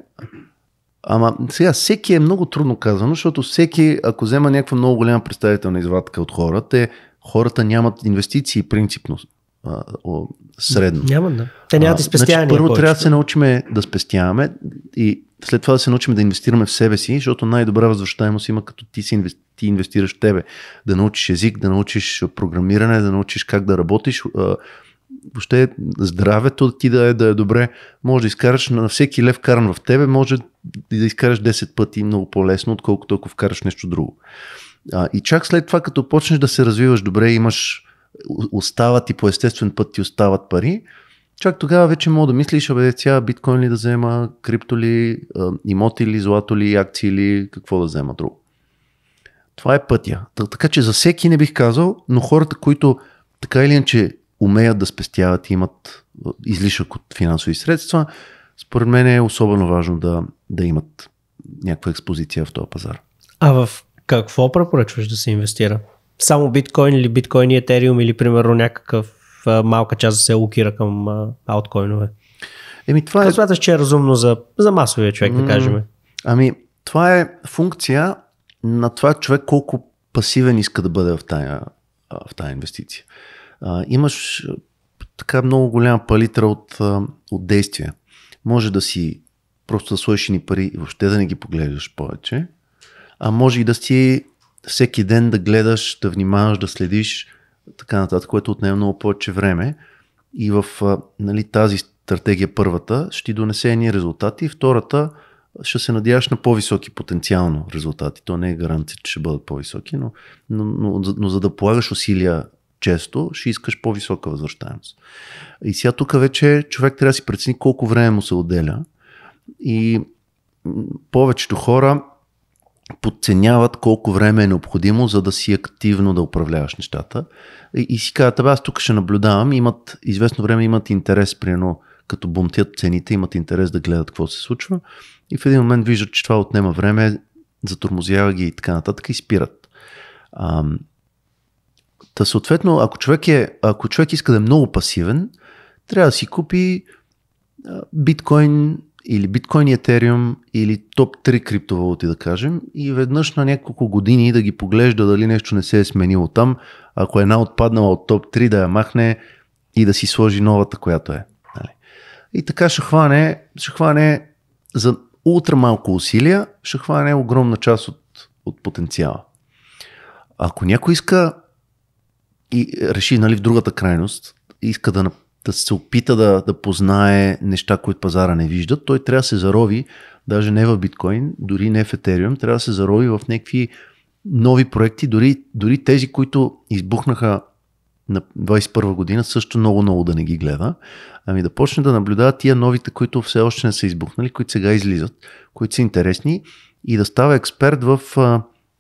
Ама сега всеки е много трудно казано, защото всеки, ако взема някаква много голяма представителна извадка от хората, те хората нямат инвестиции принципно а, о, средно. Няма, да. Те нямат и спестяване. Значи, първо повече. трябва да се научим да спестяваме и след това да се научим да инвестираме в себе си, защото най-добра възвръщаемост има като ти, си инвести, ти инвестираш в тебе. Да научиш език, да научиш програмиране, да научиш как да работиш. Въобще здравето ти да е, да е добре. Може да изкараш на всеки лев каран в тебе, може да изкараш 10 пъти много по-лесно, отколкото ако вкараш нещо друго. и чак след това, като почнеш да се развиваш добре, имаш остават и по естествен път ти остават пари, чак тогава вече мога да мислиш, абе, тя биткоин ли да взема, крипто ли, имоти ли, злато ли, акции ли, какво да взема друго. Това е пътя. Така че за всеки не бих казал, но хората, които така или иначе умеят да спестяват и имат излишък от финансови средства, според мен е особено важно да, да имат някаква експозиция в този пазар. А в какво препоръчваш да се инвестира? Само биткоин или биткоин и етериум или примерно някакъв малка част се локира към ауткоинове. Еми, това е... смяташ, че е разумно за, за масовия човек, да кажем? Ами, това е функция на това човек колко пасивен иска да бъде в тая, в тая инвестиция. А, имаш така много голяма палитра от, от действия. Може да си просто да сложиш ни пари и въобще да не ги погледаш повече, а може и да си всеки ден да гледаш, да внимаваш, да следиш така нататък, което отнема много повече време. И в нали, тази стратегия, първата, ще донесе едни резултати, втората, ще се надяваш на по-високи потенциално резултати. То не е гаранция, че ще бъдат по-високи, но, но, но, но за да полагаш усилия често, ще искаш по-висока възвръщаемост. И сега тук вече човек трябва да си прецени колко време му се отделя. И повечето хора подценяват колко време е необходимо, за да си активно да управляваш нещата. И, и си казват, аз тук ще наблюдавам, имат известно време имат интерес, при едно, като бумтят цените, имат интерес да гледат какво се случва и в един момент виждат, че това отнема време, затормозява ги и така нататък и спират. А, Та съответно, ако човек, е, ако човек иска да е много пасивен, трябва да си купи биткоин или биткоин и етериум, или топ 3 криптовалути да кажем и веднъж на няколко години да ги поглежда дали нещо не се е сменило там, ако една отпаднала от топ 3 да я махне и да си сложи новата, която е. Нали. И така ще хване, ще хване за ултра малко усилия, ще хване огромна част от, от потенциала. Ако някой иска и реши нали, в другата крайност, иска да да се опита да, да познае неща, които пазара не вижда, той трябва да се зарови, даже не в биткоин, дори не в етериум, трябва да се зарови в някакви нови проекти, дори, дори тези, които избухнаха на 21 година, също много-много да не ги гледа, ами да почне да наблюдава тия новите, които все още не са избухнали, които сега излизат, които са интересни и да става експерт в,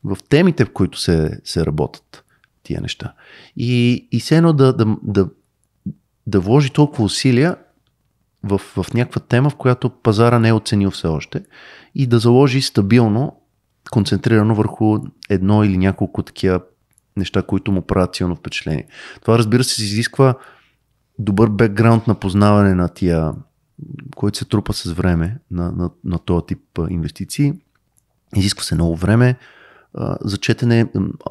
в темите, в които се, се работят тия неща. И, и се едно да, да, да, да вложи толкова усилия в, в някаква тема, в която пазара не е оценил все още и да заложи стабилно, концентрирано върху едно или няколко такива неща, които му правят силно впечатление. Това разбира се изисква добър бекграунд на познаване на тия, който се трупа с време на, на, на този тип инвестиции. Изисква се много време за четене,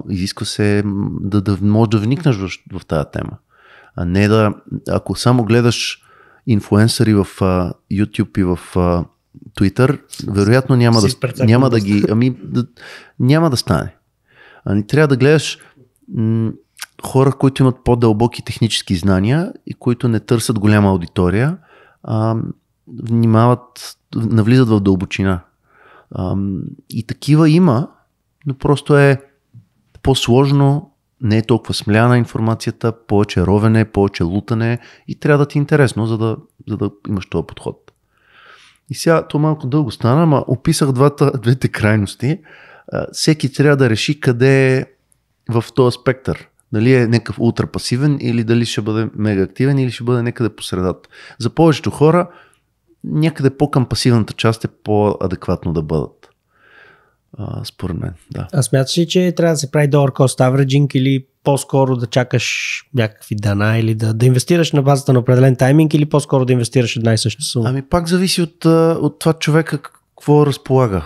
изисква се да, да можеш да вникнеш в, в тази тема а не да, ако само гледаш инфуенсъри в а, YouTube и в а, Twitter, вероятно няма да, няма да ги, ами да, няма да стане. Ами трябва да гледаш м- хора, които имат по-дълбоки технически знания и които не търсят голяма аудитория, а, внимават, навлизат в дълбочина. А, и такива има, но просто е по-сложно не е толкова смляна информацията, повече ровене, повече лутане и трябва да ти е интересно, за да, за да имаш този подход. И сега то малко дълго стана, ама описах двата, двете крайности. Всеки трябва да реши къде е в този спектър. Дали е някакъв ултрапасивен или дали ще бъде мега активен или ще бъде някъде по средата. За повечето хора някъде по-към пасивната част е по-адекватно да бъдат а, според мен. Да. А смяташ ли, че трябва да се прави dollar cost averaging или по-скоро да чакаш някакви дана или да, да инвестираш на базата на определен тайминг или по-скоро да инвестираш една и съща сума? Ами пак зависи от, от това човека какво разполага.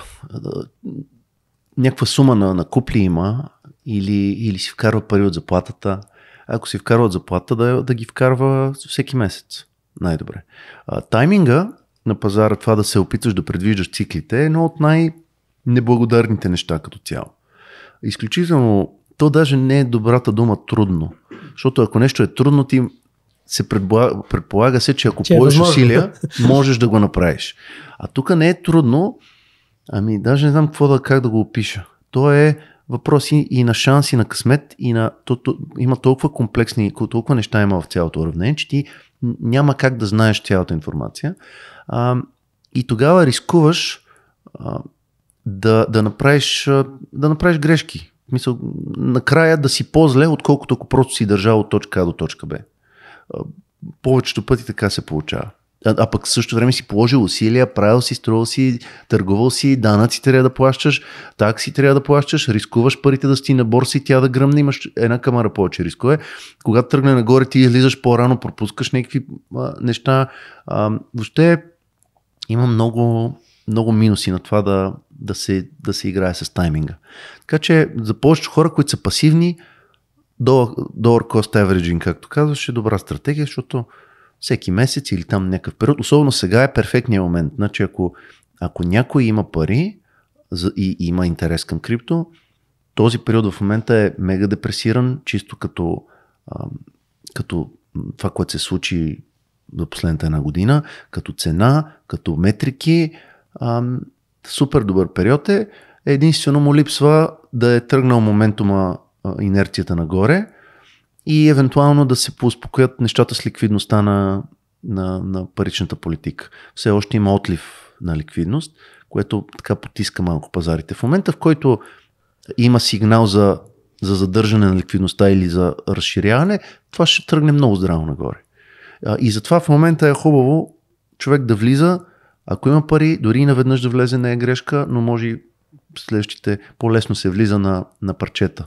Някаква сума на, на купли има или, или си вкарва пари от заплатата. Ако си вкарва от заплата, да, да ги вкарва всеки месец. Най-добре. А, тайминга на пазара, това да се опитваш да предвиждаш циклите, е едно от най- неблагодарните неща като цяло. Изключително, то даже не е добрата дума трудно. Защото ако нещо е трудно, ти се предполага, предполага се, че ако че е положиш е усилия, <laughs> можеш да го направиш. А тук не е трудно, ами даже не знам какво да, как да го опиша. То е въпрос и, и на шанс, и на късмет, и на... То, то, има толкова комплексни, толкова неща има в цялото уравнение, че ти няма как да знаеш цялата информация. А, и тогава рискуваш а, да, да, направиш, да направиш грешки. Мисъл, накрая да си по-зле, отколкото ако просто си държал от точка А до точка Б. Повечето пъти така се получава. А, а пък също време си положил усилия, правил си, строил си, търговал си, данъци трябва да плащаш, такси трябва да плащаш, рискуваш парите да си на борса и тя да гръмне, имаш една камара повече рискове. Когато тръгне нагоре, ти излизаш по-рано, пропускаш някакви а, неща. А, въобще има много, много минуси на това да, да се, да се играе с тайминга. Така че за повечето хора, които са пасивни, dollar cost averaging, както казваш, е добра стратегия, защото всеки месец или там някакъв период, особено сега е перфектният момент. Значи ако, ако някой има пари и, има интерес към крипто, този период в момента е мега депресиран, чисто като, като това, което се случи за последната една година, като цена, като метрики супер добър период е. Единствено му липсва да е тръгнал моментума инерцията нагоре и евентуално да се поуспокоят нещата с ликвидността на, на, на паричната политика. Все още има отлив на ликвидност, което така потиска малко пазарите. В момента, в който има сигнал за, за задържане на ликвидността или за разширяване, това ще тръгне много здраво нагоре. И затова в момента е хубаво човек да влиза ако има пари, дори и наведнъж да влезе не е грешка, но може и следващите по-лесно се влиза на, на парчета.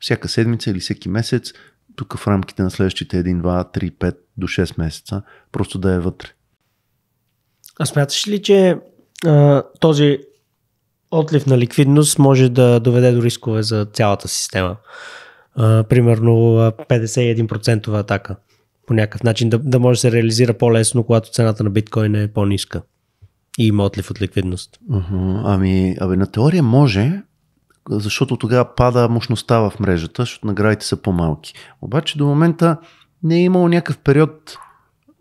Всяка седмица или всеки месец, тук в рамките на следващите 1, 2, 3, 5 до 6 месеца, просто да е вътре. А смяташ ли, че а, този отлив на ликвидност може да доведе до рискове за цялата система? А, примерно 51% атака по някакъв начин да, да може да се реализира по-лесно, когато цената на биткоин е по-ниска и има отлив от ликвидност. Uh-huh. Ами, абе, на теория може, защото тогава пада мощността в мрежата, защото наградите са по-малки. Обаче до момента не е имало някакъв период,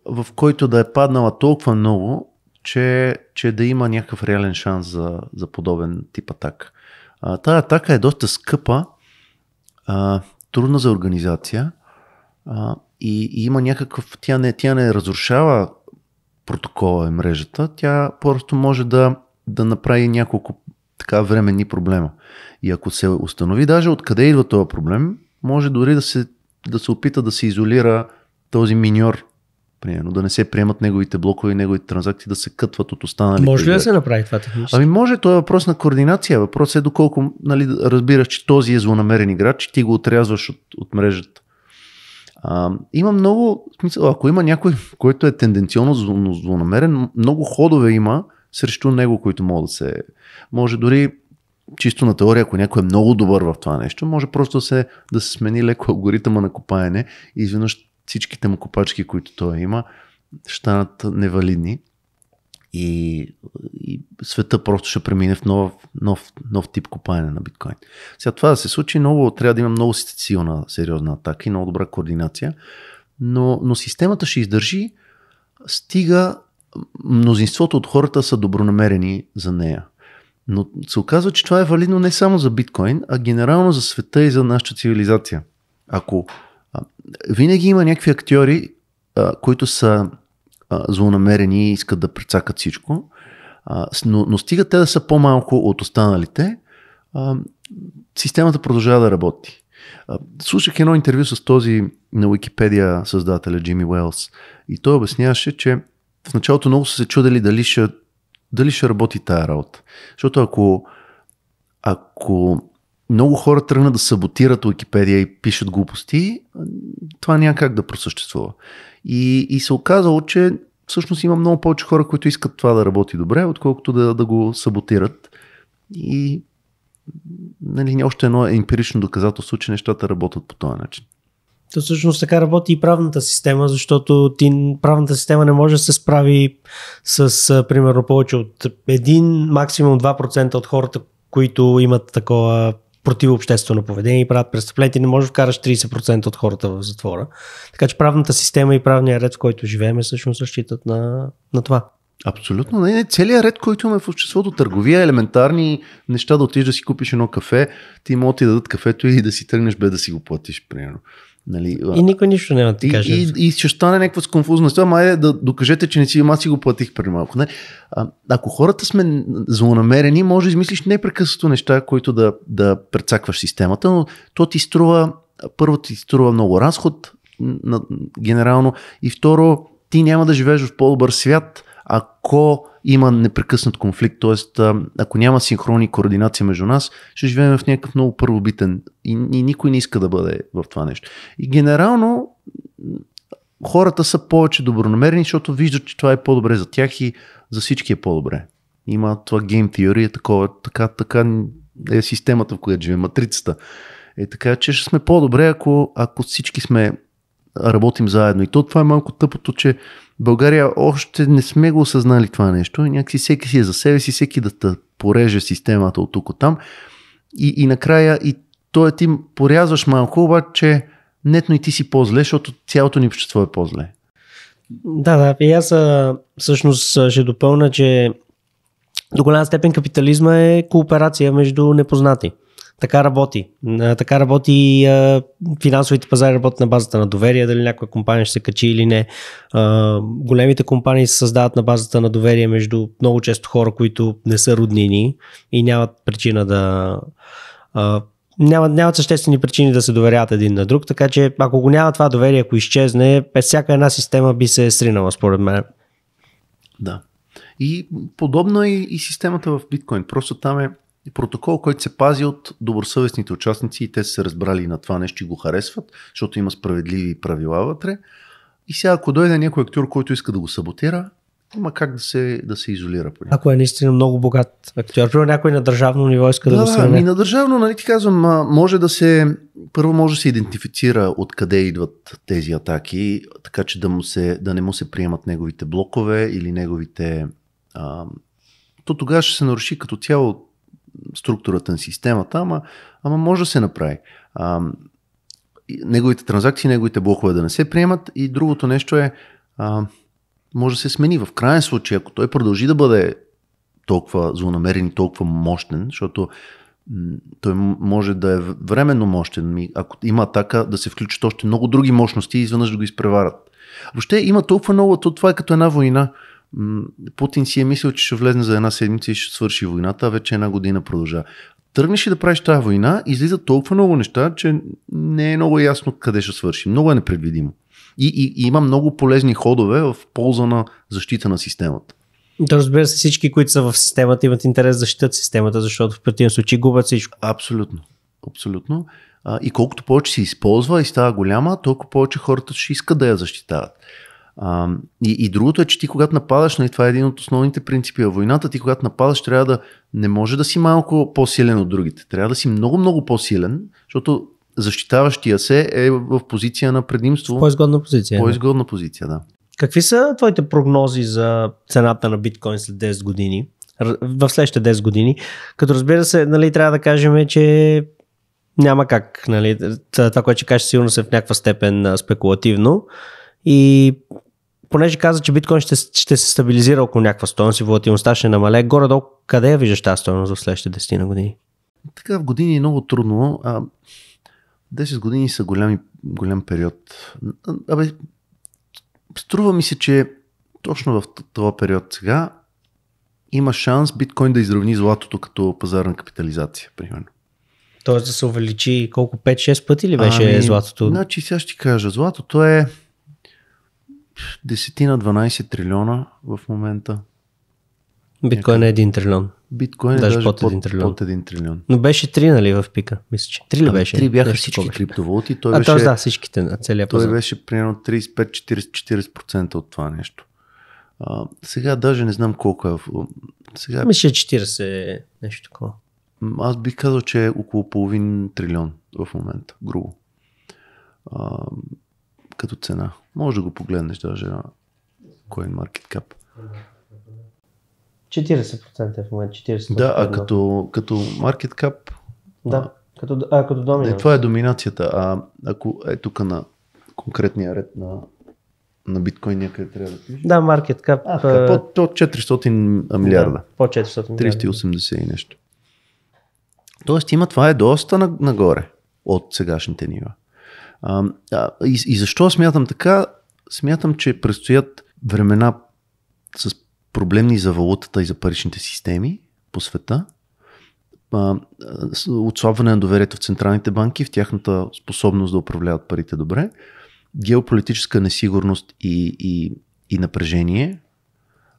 в който да е паднала толкова много, че, че да има някакъв реален шанс за, за подобен тип атака. А, тая атака е доста скъпа, а, трудна за организация а, и, и има някакъв. Тя не, тя не разрушава протокола е мрежата, тя просто може да, да направи няколко така времени проблема. И ако се установи даже откъде идва този проблем, може дори да се, да се опита да се изолира този миньор, примерно, да не се приемат неговите блокове и неговите транзакции, да се кътват от останалите. Може ли да се направи това технически? Ами може, това е въпрос на координация. Въпрос е доколко нали, разбираш, че този е злонамерен играч, че ти го отрязваш от, от мрежата. А, има много, смисъл, ако има някой, който е тенденционно злонамерен, много ходове има срещу него, които могат да се... Може дори чисто на теория, ако някой е много добър в това нещо, може просто да се, да се смени леко алгоритъма на копаене и изведнъж всичките му копачки, които той има, ще станат невалидни и, и света просто ще премине в нов, нов, нов тип копаене на биткоин. Сега това да се случи, много, трябва да има много силна, сериозна атака и много добра координация, но, но системата ще издържи, стига мнозинството от хората са добронамерени за нея. Но се оказва, че това е валидно не само за биткоин, а генерално за света и за нашата цивилизация. Ако а, винаги има някакви актьори, а, които са злонамерени и искат да прецакат всичко. Но, но стига те да са по-малко от останалите, системата продължава да работи. Слушах едно интервю с този на Википедия създателя Джимми Уелс и той обясняваше, че в началото много са се чудели дали ще, дали ще работи тая работа. Защото ако, ако много хора тръгнат да саботират Википедия и пишат глупости, това няма как да просъществува. И, и се оказало, че всъщност има много повече хора, които искат това да работи добре, отколкото да, да го саботират. И нали, още едно емпирично доказателство, че нещата работят по този начин. То всъщност така работи и правната система, защото ти, правната система не може да се справи с примерно повече от един, максимум 2% от хората, които имат такова противообществено поведение и правят престъпления. Ти не можеш да вкараш 30% от хората в затвора. Така че правната система и правния ред, в който живеем, е всъщност защитат на, на това. Абсолютно. Не, не. Целият ред, който имаме в обществото, търговия, елементарни неща, да отидеш да си купиш едно кафе, ти могат да ти дадат кафето и да си тръгнеш без да си го платиш, примерно. Нали, и никой нищо няма да ти каже. И, и, и ще стане някаква сконфузна история, ама е да докажете, че не си, аз си го платих преди малко. Не? А, ако хората сме злонамерени, може да измислиш непрекъснато неща, които да, да прецакваш системата, но то ти струва, първо ти струва много разход на, генерално и второ, ти няма да живееш в по-добър свят, ако има непрекъснат конфликт, т.е. ако няма синхрон и координация между нас, ще живеем в някакъв много първобитен и, и никой не иска да бъде в това нещо. И генерално хората са повече добронамерени, защото виждат, че това е по-добре за тях и за всички е по-добре. Има това гейм е такова, така, така е системата, в която живеем, матрицата. Е така, че ще сме по-добре, ако, ако всички сме работим заедно. И то това е малко тъпото, че България още не сме го осъзнали това нещо. Някакси всеки си е за себе си, всеки да пореже системата от тук от там. И, и накрая и той ти порязваш малко, обаче нетно и ти си по-зле, защото цялото ни общество е по-зле. Да, да. И аз всъщност ще допълна, че до голяма степен капитализма е кооперация между непознати. Така работи. Така работи и финансовите пазари работят на базата на доверие, дали някоя компания ще се качи или не. големите компании се създават на базата на доверие между много често хора, които не са роднини и нямат причина да нямат, нямат съществени причини да се доверят един на друг, така че ако го няма това доверие, ако изчезне, всяка една система би се сринала, според мен. Да. И подобно е и системата в биткоин. Просто там е и протокол, който се пази от добросъвестните участници и те са се разбрали на това нещо и го харесват, защото има справедливи правила вътре. И сега, ако дойде някой актьор, който иска да го саботира, има как да се, да се изолира. По Ако е наистина много богат актьор, примерно някой на държавно ниво иска да, да го смене. Ами на държавно, нали ти казвам, може да се, първо може да се идентифицира откъде идват тези атаки, така че да, му се, да не му се приемат неговите блокове или неговите... А, то тогава ще се наруши като цяло структурата на системата, ама, ама може да се направи. А, неговите транзакции, неговите блокове да не се приемат и другото нещо е а, може да се смени. В крайен случай, ако той продължи да бъде толкова злонамерен и толкова мощен, защото той може да е временно мощен. Ако има атака, да се включат още много други мощности и изведнъж да го изпреварат. Въобще има толкова много, то това е като една война. Путин си е мислил, че ще влезне за една седмица и ще свърши войната, а вече една година продължава. Тръгнеш ли да правиш тази война, излиза толкова много неща, че не е много ясно къде ще свърши. Много е непредвидимо. И, и, и има много полезни ходове в полза на защита на системата. Да, разбира се, всички, които са в системата, имат интерес да защитат системата, защото в противен случай губят всичко. Абсолютно. Абсолютно. И колкото повече се използва и става голяма, толкова повече хората ще искат да я защитават. А, и, и другото е, че ти когато нападаш, нали, това е един от основните принципи във войната, ти когато нападаш трябва да не може да си малко по-силен от другите, трябва да си много-много по-силен, защото защитаващия се е в позиция на предимство. В По-изгодна позиция. По-изгодна да. позиция, да. Какви са твоите прогнози за цената на биткоин след 10 години? В следващите 10 години. Като разбира се, нали, трябва да кажем, че няма как. Нали, това, което ще кажеш, сигурно се в някаква степен спекулативно. И понеже каза, че биткоин ще, ще се стабилизира около някаква стоеност и волатилността ще намалее, горе-долу къде я виждаш тази стоеност в следващите 10 на години? Така в години е много трудно. А, 10 години са голям, голям период. Абе, струва ми се, че точно в този период сега има шанс биткоин да изравни златото като пазарна капитализация, примерно. Тоест да се увеличи колко 5-6 пъти ли беше ами, златото? Значи сега ще ти кажа, златото е 10-12 на трилиона в момента. Биткоин е 1 трилион. Биткоин е даже, даже под, 1 трилион. под 1 трилион. Но беше 3, нали, в пика? Мисля, че 3 ли ами, беше? 3 бяха беше всички беше. криптовалути. Той а, беше, да, всичките на целия пазар. Той беше примерно 35-40% от това нещо. А, сега даже не знам колко е. Сега... Мисля, 40 е нещо такова. Аз бих казал, че е около половин трилион в момента, грубо. А, като цена. Може да го погледнеш даже на CoinMarketCap. 40% е в момента. 40%. Да, а е като, като MarketCap. Да, а, като, а, като доминация. Не, това е доминацията. А ако е тук на конкретния ред на, на биткоин някъде трябва да пише. Да, market cap. А, под, 400 милиарда. Да, по 400 380 и нещо. Тоест има това е доста нагоре от сегашните нива. А, и, и защо смятам така? Смятам, че предстоят времена с проблемни за валутата и за паричните системи по света, отслабване на доверието в централните банки, в тяхната способност да управляват парите добре, геополитическа несигурност и, и, и напрежение,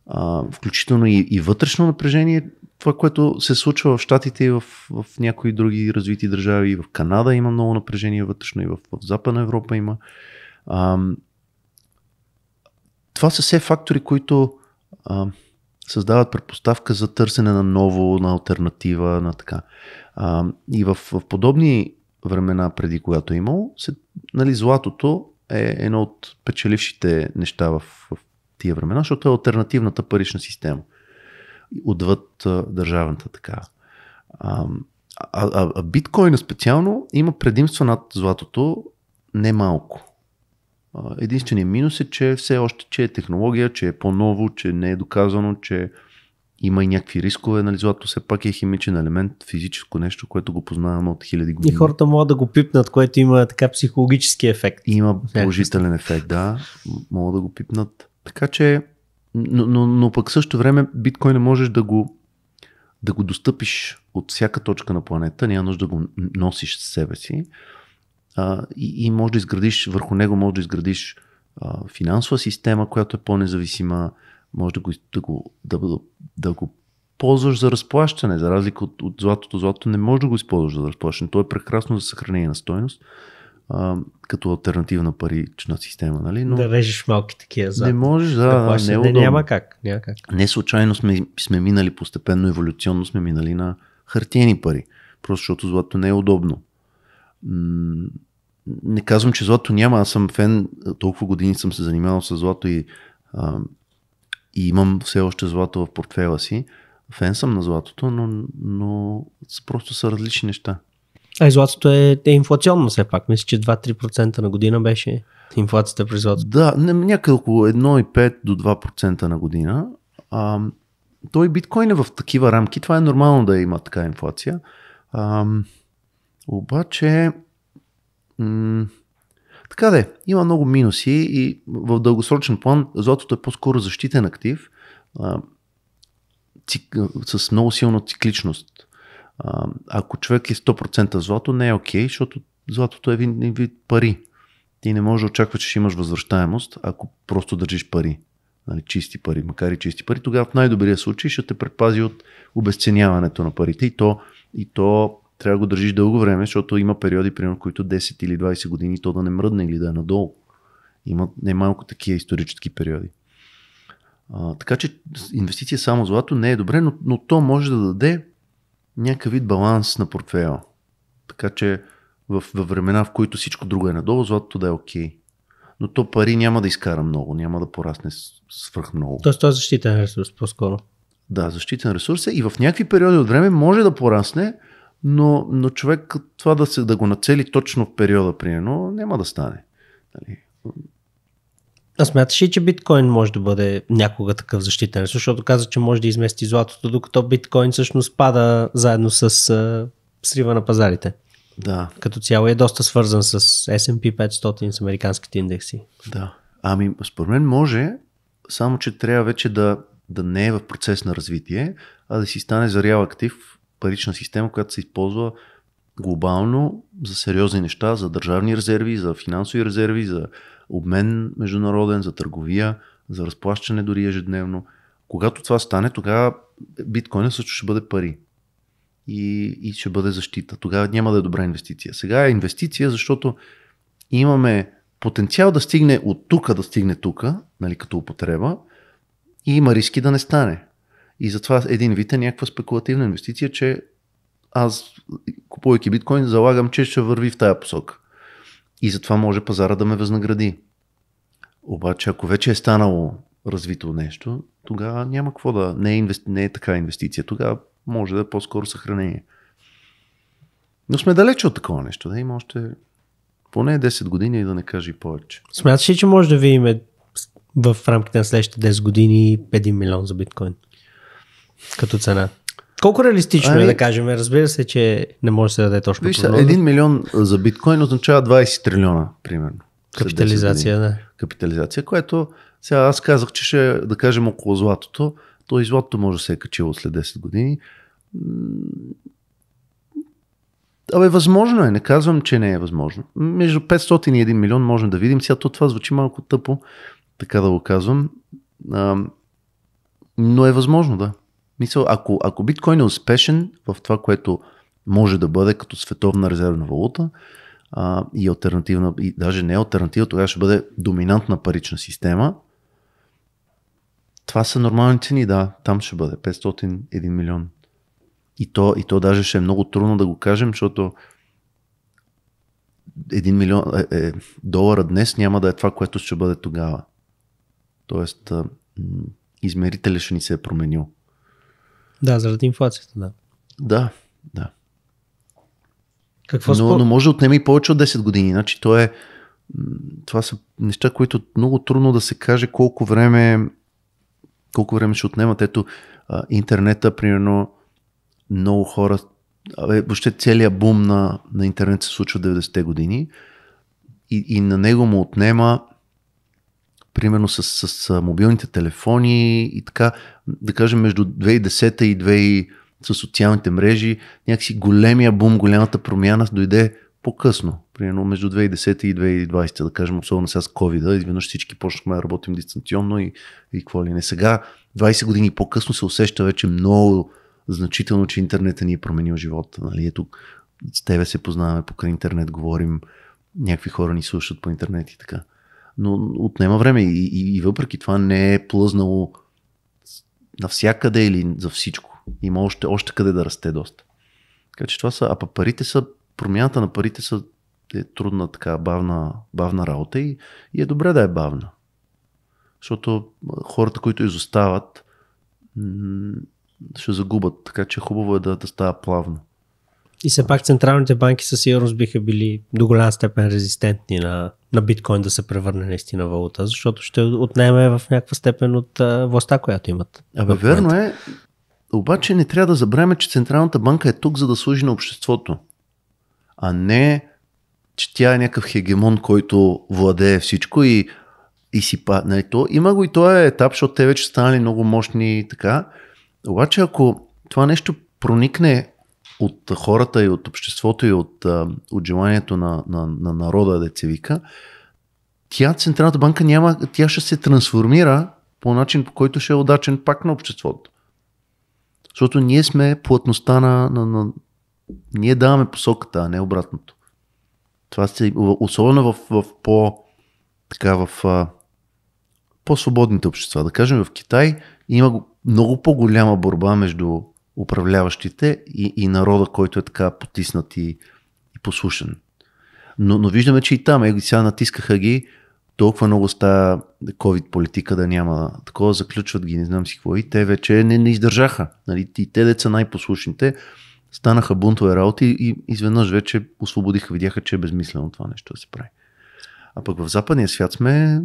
а, включително и, и вътрешно напрежение, това, което се случва в Штатите и в, в някои други развити държави, и в Канада има много напрежение вътрешно, и в, в Западна Европа има. А, това са все фактори, които а, създават предпоставка за търсене на ново, на альтернатива, на така. А, и в, в подобни времена, преди когато е имало, се, нали, златото е едно от печелившите неща в, в тия времена, защото е альтернативната парична система отвъд а, държавната така. А, а, а, а биткоина специално има предимство над златото не малко. Единственият минус е, че все още, че е технология, че е по-ново, че не е доказано, че има и някакви рискове, нали, злато все пак е химичен елемент, физическо нещо, което го познаваме от хиляди години. И хората могат да го пипнат, което има така психологически ефект. Има положителен ефект, да. Могат да го пипнат. Така че но, но, но пък също време биткоина можеш да го, да го достъпиш от всяка точка на планета, няма нужда да го носиш с себе си а, и, и може да изградиш, върху него може да изградиш а, финансова система, която е по-независима, може да го, да го, да, да, да го ползваш за разплащане, за разлика от, от златото. Златото не може да го използваш за разплащане. То е прекрасно за съхранение на стойност а, като альтернативна парична система. Нали? Но да режеш малки такива за. Не можеш, да. да, не, е не, няма как. Няма как. Не случайно сме, сме минали постепенно, еволюционно сме минали на хартиени пари. Просто защото злато не е удобно. не казвам, че злато няма. Аз съм фен, толкова години съм се занимавал с злато и, а, и имам все още злато в портфела си. Фен съм на златото, но, но просто са различни неща. А златото е, е инфлационно все пак. Мисля, че 2-3% на година беше инфлацията при златото. Да, някъде около 1,5 до 2% на година. А, той биткоин е в такива рамки. Това е нормално да има така инфлация. А, обаче, м- така де, има много минуси и в дългосрочен план златото е по-скоро защитен актив а, цик, с много силна цикличност ако човек е 100% злато, не е окей, okay, защото златото е един вид пари. Ти не можеш да очакваш, че ще имаш възвръщаемост, ако просто държиш пари. Нали, чисти пари, макар и чисти пари, тогава в най-добрия случай ще те предпази от обесценяването на парите и то, и то трябва да го държиш дълго време, защото има периоди, примерно, които 10 или 20 години то да не мръдне или да е надолу. Има немалко такива исторически периоди. А, така че инвестиция само злато не е добре, но, но то може да даде някакъв вид баланс на портфела. Така че в, във времена, в които всичко друго е надолу, златото да е окей. Okay. Но то пари няма да изкара много, няма да порасне свърх много. Тоест, това е защитен ресурс по-скоро. Да, защитен ресурс е и в някакви периоди от време може да порасне, но, но човек това да, се, да го нацели точно в периода, примерно, няма да стане. Нали? А смяташ ли, че биткоин може да бъде някога такъв защитен? Защото каза, че може да измести златото, докато биткоин всъщност пада заедно с а, срива на пазарите. Да. Като цяло е доста свързан с S&P 500, с американските индекси. Да. Ами, според мен може, само че трябва вече да, да не е в процес на развитие, а да си стане за реал актив парична система, която се използва глобално за сериозни неща, за държавни резерви, за финансови резерви, за обмен международен, за търговия, за разплащане дори ежедневно. Когато това стане, тогава биткоина също ще бъде пари и, и ще бъде защита. Тогава няма да е добра инвестиция. Сега е инвестиция, защото имаме потенциал да стигне от тук да стигне тук, нали, като употреба, и има риски да не стане. И затова един вид е някаква спекулативна инвестиция, че аз, купувайки биткоин, залагам, че ще върви в тая посока и затова може пазара да ме възнагради. Обаче, ако вече е станало развито нещо, тогава няма какво да. Не е, инвести... не е така инвестиция. Тогава може да е по-скоро съхранение. Но сме далече от такова нещо. Да има още поне 10 години и да не кажи повече. Смяташ ли, че може да видим в рамките на следващите 10 години 1 милион за биткоин? Като цена. Колко реалистично е, ами... е да кажем? Разбира се, че не може да се даде точно Вижте, прогноза. 1 милион за биткоин означава 20 трилиона, примерно. Капитализация, да. Капитализация, което сега аз казах, че ще да кажем около златото. То и златото може да се е качило след 10 години. Абе, възможно е. Не казвам, че не е възможно. Между 500 и 1 милион можем да видим. Сега то това звучи малко тъпо, така да го казвам. но е възможно, да. Мисъл, ако, ако биткоин е успешен в това, което може да бъде като световна резервна валута а, и альтернативна, и даже не е альтернатива, тогава ще бъде доминантна парична система, това са нормални цени, да, там ще бъде 501 милион. И то, и то даже ще е много трудно да го кажем, защото 1 милион е, е, долара днес няма да е това, което ще бъде тогава. Тоест, измерителя ще ни се е променил. Да, заради инфлацията, да. Да, да. Какво но, спор... но може да отнеме и повече от 10 години. Значи то е, това са неща, които много трудно да се каже колко време, колко време ще отнемат. Ето, интернета, примерно, много хора, абе, въобще целият бум на, на интернет се случва в 90-те години и, и на него му отнема примерно с, с, с мобилните телефони и така, да кажем, между 2010 и 2000 с социалните мрежи, някакси големия бум, голямата промяна дойде по-късно, примерно между 2010 и 2020, да кажем, особено сега с COVID, изведнъж всички почнахме да работим дистанционно и, и какво ли не. Сега, 20 години по-късно се усеща вече много значително, че интернетът ни е променил живота. Нали? Ето, с тебе се познаваме покрай интернет, говорим, някакви хора ни слушат по интернет и така но отнема време и, и, и въпреки това не е плъзнало навсякъде или за всичко. Има още, още къде да расте доста. Така че това са, а парите са, промяната на парите са е трудна така бавна, бавна работа и, и е добре да е бавна. Защото хората, които изостават, ще загубят. Така че е хубаво е да, да става плавно. И все пак централните банки със сигурност биха били до голяма степен резистентни на, на биткоин да се превърне наистина валута, защото ще отнеме в някаква степен от а, властта, която имат. Абе, верно е, обаче не трябва да забравяме, че Централната банка е тук за да служи на обществото, а не че тя е някакъв хегемон, който владее всичко и, и си падна. Нали, то, има го и този етап, защото те вече станали много мощни и така. Обаче ако това нещо проникне от хората и от обществото и от, от желанието на, на, на народа, деца вика, тя Централната банка няма, тя ще се трансформира по начин, по който ще е удачен пак на обществото. Защото ние сме плътността на, на, на... Ние даваме посоката, а не обратното. Това се... Особено в, в по... Така, в по-свободните общества. Да кажем, в Китай има много по-голяма борба между управляващите и, и народа, който е така потиснат и, и послушен. Но, но виждаме, че и там, е, сега натискаха ги, толкова много ста COVID политика да няма такова, заключват ги, не знам си какво. И те вече не, не издържаха. Нали? И те деца най-послушните станаха бунтове работи и изведнъж вече освободиха, видяха, че е безмислено това нещо да се прави. А пък в западния свят сме,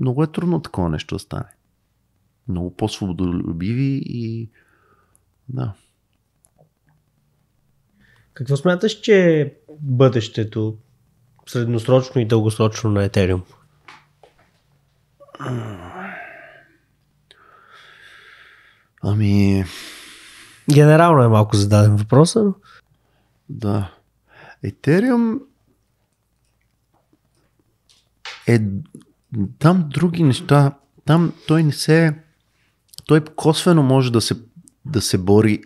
много е трудно такова нещо да стане. Много по-свободолюбиви и да. Какво смяташ, че е бъдещето средносрочно и дългосрочно на Етериум? Ами... Генерално е малко зададен въпроса, но... Да. Етериум е там други неща. Там той не се... Той косвено може да се да се бори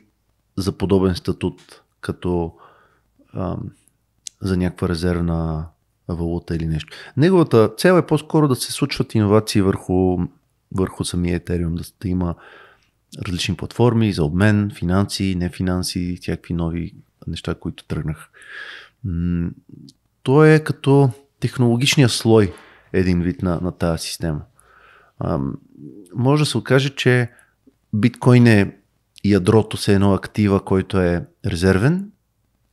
за подобен статут, като ам, за някаква резервна валута или нещо. Неговата цел е по-скоро да се случват иновации върху, върху самия Ethereum, да, да има различни платформи за обмен, финанси, нефинанси, всякакви нови неща, които тръгнах. Той е като технологичния слой един вид на, на тази система. А, може да се окаже, че биткоин е ядрото се едно актива, който е резервен,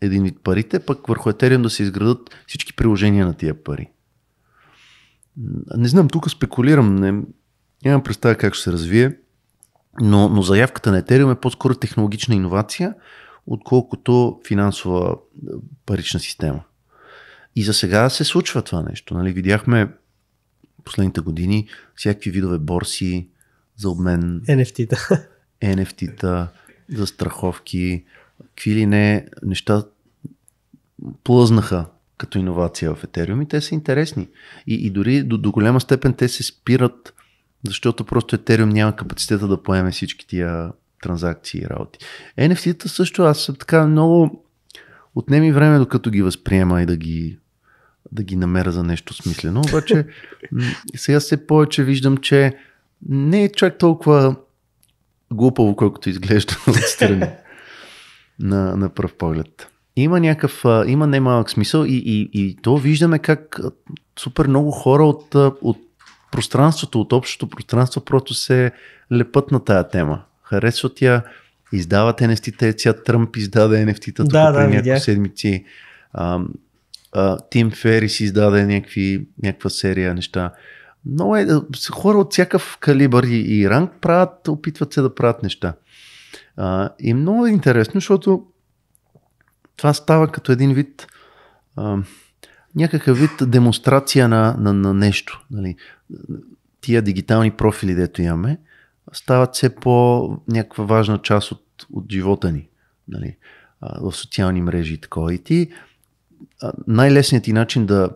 един вид парите, пък върху етериум да се изградат всички приложения на тия пари. Не знам, тук спекулирам, не, нямам представа как ще се развие, но, но заявката на Етериум е по-скоро технологична иновация, отколкото финансова е, парична система. И за сега се случва това нещо. Нали? Видяхме последните години всякакви видове борси за обмен. NFT, та NFT-та, за страховки, какви ли не неща плъзнаха като иновация в Ethereum и те са интересни. И, и дори до, до голяма степен те се спират, защото просто Ethereum няма капацитета да поеме всички тия транзакции и работи. NFT-та също аз съм така много отнеми време докато ги възприема и да ги, да ги намеря за нещо смислено, обаче сега все повече виждам, че не е чак толкова глупаво, колкото изглежда <laughs> отстрани на, на пръв поглед. Има някакъв, има немалък смисъл и, и, и то виждаме как супер много хора от, от пространството, от общото пространство просто се лепат на тая тема. Харесват я, издават NFT-та, сега Тръмп издаде NFT-та да, да, преди няколко седмици. А, а, Тим Ферис издаде някакви, някаква серия неща. Но, е, хора от всякакъв калибър и, и ранг правят, опитват се да правят неща. А, и много е интересно, защото това става като един вид а, някакъв вид демонстрация на, на, на нещо. Нали? Тия дигитални профили, дето имаме, стават все по някаква важна част от, от живота ни. Нали? А, в социални мрежи и такова. И ти най-лесният ти начин да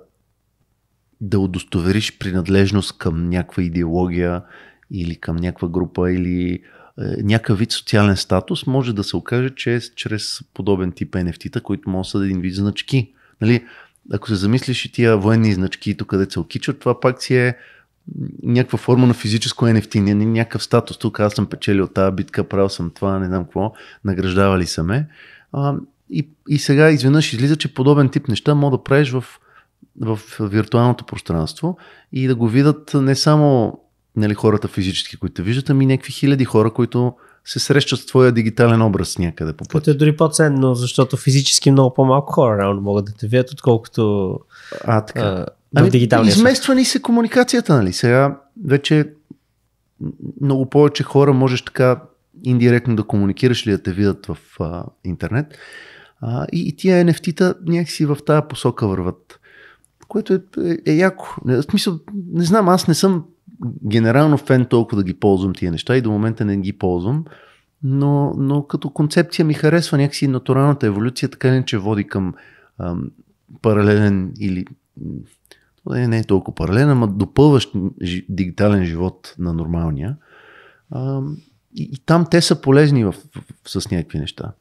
да удостовериш принадлежност към някаква идеология или към някаква група или е, някакъв вид социален статус, може да се окаже, че е чрез подобен тип NFT-та, които могат да са един вид значки. Нали? Ако се замислиш и тия военни значки, тук къде се окичат, това пак си е някаква форма на физическо NFT, не, някакъв статус. Тук аз съм печелил тази битка, правил съм това, не знам какво, награждавали са ме. А, и, и сега изведнъж излиза, че подобен тип неща мога да правиш в в виртуалното пространство и да го видят не само нали, хората физически, които виждат, ами някакви хиляди хора, които се срещат с твоя дигитален образ някъде по пътя. Което е дори по-ценно, защото физически е много по-малко хора реално могат да те видят, отколкото а, така. А, ами, дигиталния Измества ни се комуникацията, нали? Сега вече много повече хора можеш така индиректно да комуникираш ли да те видят в а, интернет. А, и, и тия NFT-та някакси в тази посока върват което е, е, е яко. Е, в смисъл, не знам, аз не съм генерално фен толкова да ги ползвам тия неща и до момента не ги ползвам, но, но като концепция ми харесва някакси натуралната еволюция, така не че води към ам, паралелен или не е толкова паралелен, ама допълващ дигитален живот на нормалния. Ам, и, и там те са полезни в, в, с някакви неща.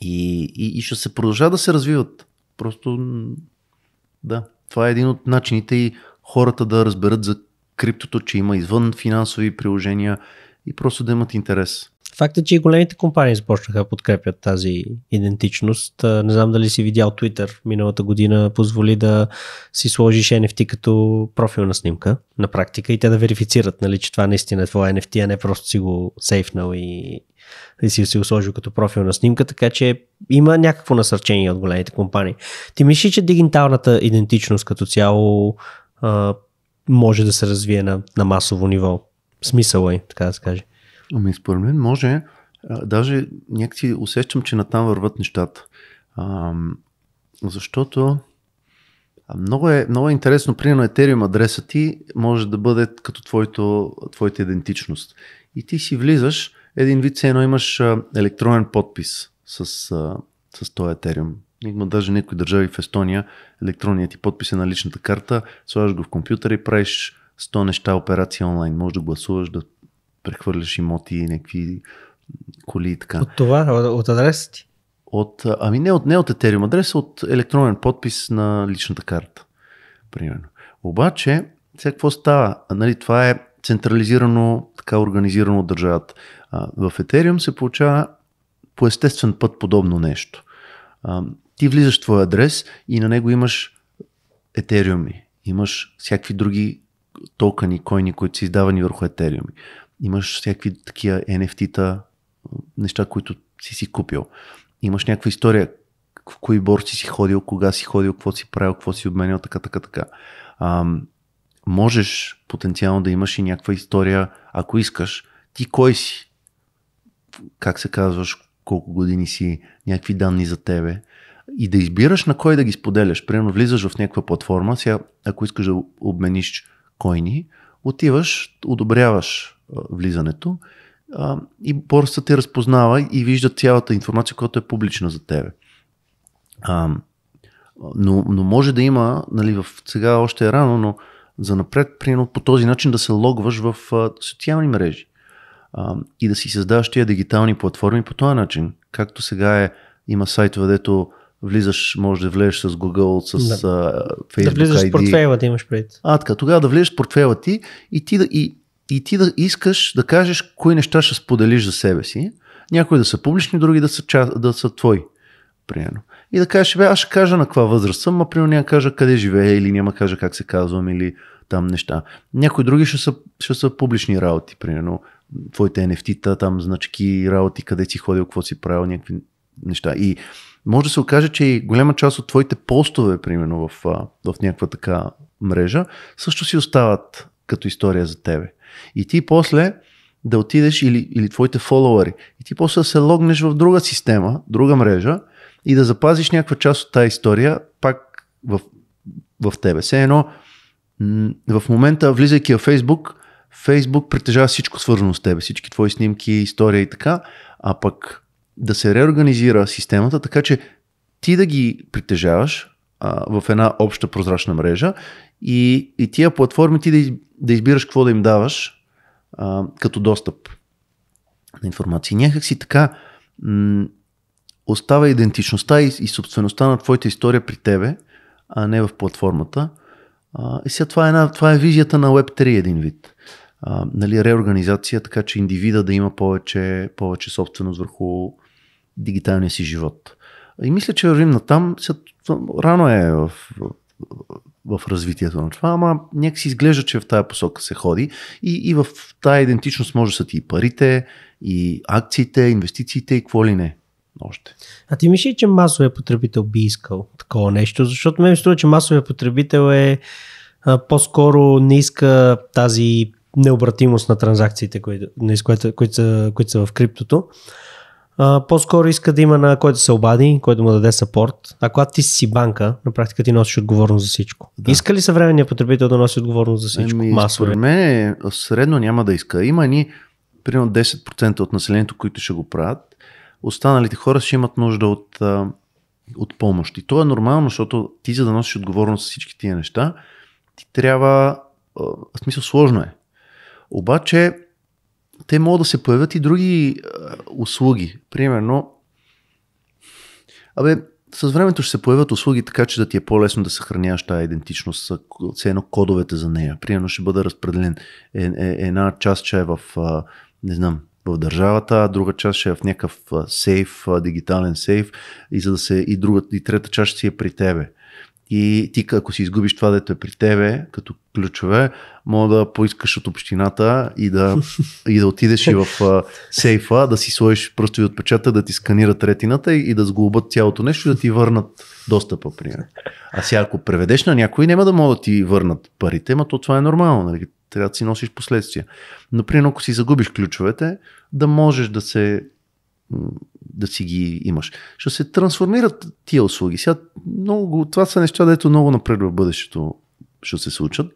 И, и, и ще се продължа да се развиват. Просто да. Това е един от начините и хората да разберат за криптото, че има извън финансови приложения и просто да имат интерес. Факта, че и големите компании започнаха да подкрепят тази идентичност. Не знам дали си видял Twitter миналата година, позволи да си сложиш NFT като профилна снимка на практика и те да верифицират, нали, че това наистина е твоя NFT, а не просто си го сейфнал и, и си, си го сложил като профилна снимка, така че има някакво насърчение от големите компании. Ти мислиш, че дигиталната идентичност като цяло а, може да се развие на, на масово ниво? Смисъл е, така да се каже. Ами според мен може, а, даже някакси усещам, че натам върват нещата. А, защото много е, много е интересно, примерно Ethereum адреса ти може да бъде като твоето, твоята идентичност. И ти си влизаш, един вид, едно имаш електронен подпис с, с този Ethereum. Има даже някои държави в Естония, електронният ти подпис е на личната карта, слагаш го в компютъра и правиш 100 неща операции онлайн. Може да гласуваш, да прехвърляш имоти, някакви коли и така. От това, от адреса ти? От, ами не от, не от Ethereum адреса, от електронен подпис на личната карта. Примерно. Обаче, сега какво става? Нали, това е централизирано, така организирано от държавата. А, в Ethereum се получава по естествен път подобно нещо. А, ти влизаш в твой адрес и на него имаш етериуми, имаш всякакви други токени, койни, които са издавани върху етериуми имаш всякакви такива NFT-та, неща, които си си купил. Имаш някаква история, в кои борци си ходил, кога си ходил, какво си правил, какво си обменял, така, така, така. А, можеш потенциално да имаш и някаква история, ако искаш, ти кой си, как се казваш, колко години си, някакви данни за тебе и да избираш на кой да ги споделяш. Примерно влизаш в някаква платформа, сега ако искаш да обмениш койни, отиваш, одобряваш влизането. и борсата те разпознава и вижда цялата информация, която е публична за тебе. но, но може да има, нали, в сега още е рано, но за напред, примерно по този начин да се логваш в социални мрежи и да си създаваш тия дигитални платформи по този начин. Както сега е, има сайтове, дето влизаш, може да влезеш с Google, с да. Facebook Да влизаш ID. в портфейла да имаш пред. А, така, тогава да влезеш в портфейла ти и ти да, и и ти да искаш да кажеш кои неща ще споделиш за себе си. Някои да са публични, други да са, да са твои. Примерно. И да кажеш, бе, аз ще кажа на каква възраст съм, а примерно няма кажа къде живея или няма кажа как се казвам или там неща. Някои други ще са, ще са публични работи, примерно твоите NFT-та, там значки, работи, къде си ходил, какво си правил, някакви неща. И може да се окаже, че и голяма част от твоите постове, примерно в, в някаква така мрежа, също си остават като история за тебе. И ти после да отидеш или, или твоите фолуари. И ти после да се логнеш в друга система, друга мрежа и да запазиш някаква част от тази история пак в, в тебе. Все едно, в момента, влизайки в Фейсбук, Фейсбук притежава всичко свързано с тебе, всички твои снимки, история и така, а пък да се реорганизира системата, така че ти да ги притежаваш а, в една обща прозрачна мрежа и, и тия платформи ти да, да избираш какво да им даваш а, като достъп на информация. някак си така м- остава идентичността и, и собствеността на твоята история при тебе, а не в платформата. А, и сега това е, една, това е визията на Web3 един вид. А, нали, реорганизация, така че индивида да има повече, повече собственост върху дигиталния си живот. И мисля, че вървим на там. Рано е в в развитието на това, ама някак си изглежда, че в тая посока се ходи и, и в тая идентичност може да са ти и парите, и акциите, инвестициите и какво ли не още. А ти мислиш, че масовия потребител би искал такова нещо? Защото мен ми струва, че масовия потребител е а, по-скоро не иска тази необратимост на транзакциите, които, които, които, са, които са в криптото а, по-скоро иска да има на който се обади, който му даде сапорт. А когато ти си банка, на практика ти носиш отговорност за всичко. Да. Иска ли съвременният потребител да носи отговорност за всичко? Ами, масово. Според мен средно няма да иска. Има ни примерно 10% от населението, които ще го правят. Останалите хора ще имат нужда от, от помощ. И то е нормално, защото ти за да носиш отговорност за всички тия неща, ти трябва, в смисъл сложно е. Обаче те могат да се появят и други а, е, услуги. Примерно, абе, с времето ще се появят услуги, така че да ти е по-лесно да съхраняваш тази идентичност, все едно кодовете за нея. Примерно ще бъде разпределен е, е, една част, че е в, а, не знам, в държавата, а друга част ще е в някакъв сейф, дигитален сейф и за да се и, друга, и трета част ще си е при тебе. И ти, ако си изгубиш това, дето е при тебе, като ключове, мога да поискаш от общината и да, и да отидеш и в сейфа, да си сложиш и отпечата, да ти сканират ретината и, и да сглобат цялото нещо и да ти върнат достъпа, примерно. А сега, ако преведеш на някой, няма да могат да ти върнат парите, но то това е нормално. Нали? Трябва да си носиш последствия. Но, Например, ако си загубиш ключовете, да можеш да се да си ги имаш. Ще се трансформират тия услуги. Сега много, това са неща, дето много напред в бъдещето ще се случат.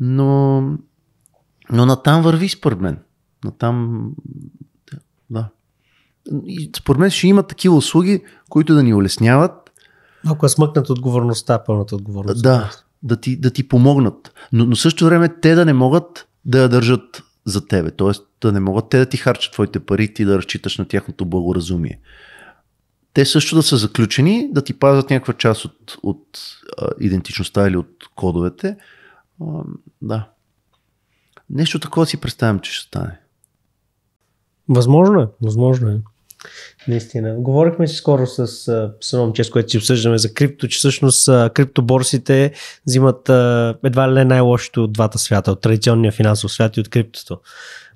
Но, но натам върви според мен. Натам, да. И според мен ще има такива услуги, които да ни улесняват. Ако е смъкнат отговорността, пълната отговорност. Да, да ти, да ти помогнат. Но, но също време те да не могат да я държат за тебе. Тоест да не могат те да ти харчат твоите пари, ти да разчиташ на тяхното благоразумие те също да са заключени, да ти пазят някаква част от, от а, идентичността или от кодовете. А, да. Нещо такова си представям, че ще стане. Възможно е, възможно е. Наистина. Говорихме си скоро с, с едно момче, с което си обсъждаме за крипто, че всъщност криптоборсите взимат едва ли не най-лошото от двата свята, от традиционния финансов свят и от криптото.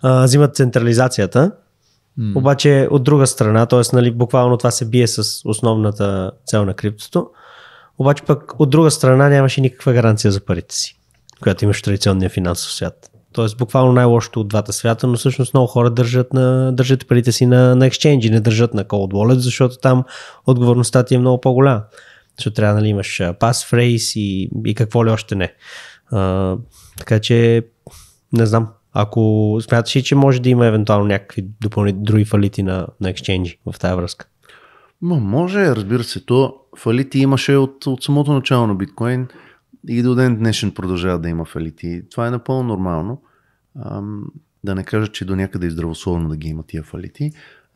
Взимат централизацията, Mm. Обаче от друга страна, т.е. Нали, буквално това се бие с основната цел на криптото, обаче пък от друга страна нямаше никаква гаранция за парите си, която имаш в традиционния финансов свят. Т.е. буквално най-лошото от двата свята, но всъщност много хора държат, на, държат парите си на, на Exchange, не държат на Cold Wallet, защото там отговорността ти е много по-голяма. Защото трябва да нали, имаш passphrase и, и какво ли още не. А, така че не знам. Ако смяташ ли, че може да има евентуално някакви допълнителни други фалити на, на екшенджи в тази връзка? Но може, разбира се. То фалити имаше от, от самото начало на биткоин и до ден днешен продължава да има фалити. Това е напълно нормално. Ам, да не кажа, че до някъде е здравословно да ги има тия фалити.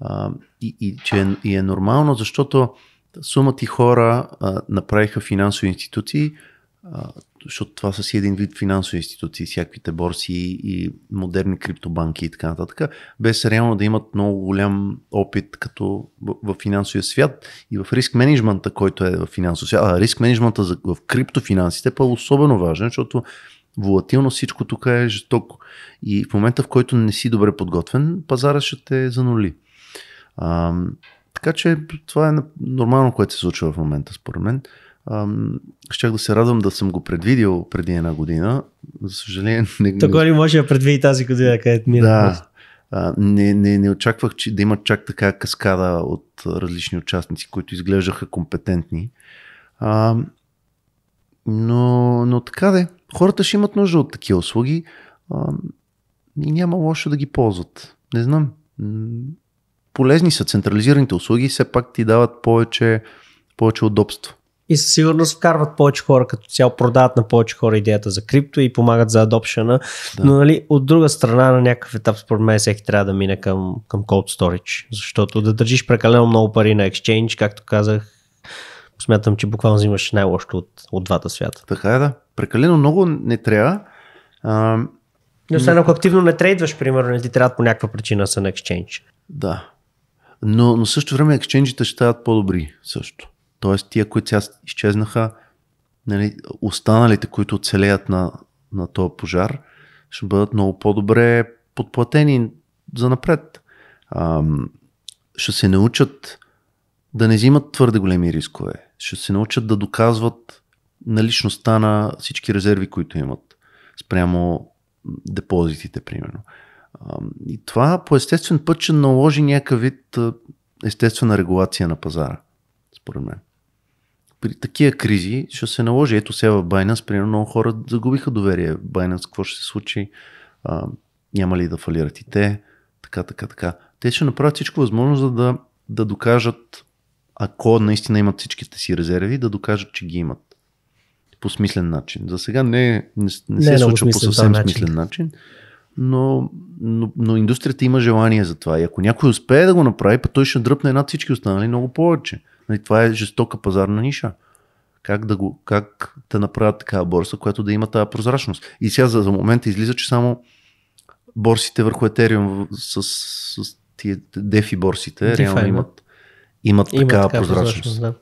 Ам, и, и че е, и е нормално, защото сума ти хора а, направиха финансови институции, защото това са си един вид финансови институции, всякаквите борси и модерни криптобанки и така нататък, без реално да имат много голям опит като в, в финансовия свят и в риск менеджмента, който е в финансовия свят. А риск менеджмента в криптофинансите е особено важен, защото волатилно всичко тук е жестоко. И в момента, в който не си добре подготвен, пазара ще те занули. А, така че това е нормално, което се случва в момента, според мен. Ам, щях да се радвам да съм го предвидил преди една година. За съжаление... Не, То кой може да предвиди тази година, където мина? Да. А, не, не, не очаквах че да има чак така каскада от различни участници, които изглеждаха компетентни. А, но, но така де, хората ще имат нужда от такива услуги а, и няма лошо да ги ползват. Не знам. Полезни са централизираните услуги, все пак ти дават повече, повече удобство и със сигурност вкарват повече хора като цяло, продават на повече хора идеята за крипто и помагат за адопшена. Да. Но нали, от друга страна, на някакъв етап, според мен, всеки трябва да мине към, към cold storage, защото да държиш прекалено много пари на exchange, както казах, смятам, че буквално взимаш най-лошото от, от двата свята. Така е, да. Прекалено много не трябва. А, но освен ако активно не трейдваш, примерно, не ти трябва по някаква причина са на Exchange. Да. Но, но също време екшенджите ще стават по-добри също. Тоест, тия, които сега изчезнаха, нали, останалите, които оцелеят на, на този пожар, ще бъдат много по-добре подплатени за напред. Ам, ще се научат да не взимат твърде големи рискове. Ще се научат да доказват наличността на всички резерви, които имат спрямо депозитите, примерно. и това по естествен път ще наложи някакъв вид естествена регулация на пазара, според мен при такива кризи ще се наложи. Ето сега в Binance, примерно, много хора загубиха доверие. Binance, какво ще се случи? А, няма ли да фалират и те? Така, така, така. Те ще направят всичко възможно, за да, да докажат, ако наистина имат всичките си резерви, да докажат, че ги имат по смислен начин. За сега не, не, не, не се случва по съвсем начин. смислен начин, но, но, но индустрията има желание за това. И ако някой успее да го направи, пък той ще дръпне над всички останали много повече. Нали, това е жестока пазарна ниша. Как да, го, как да направят такава борса, която да има тази прозрачност. И сега за, за момента излиза, че само борсите върху Етериум с, с, с тия дефи борсите DeFi, реално имат, имат, има такава, такава прозрачност. прозрачност да.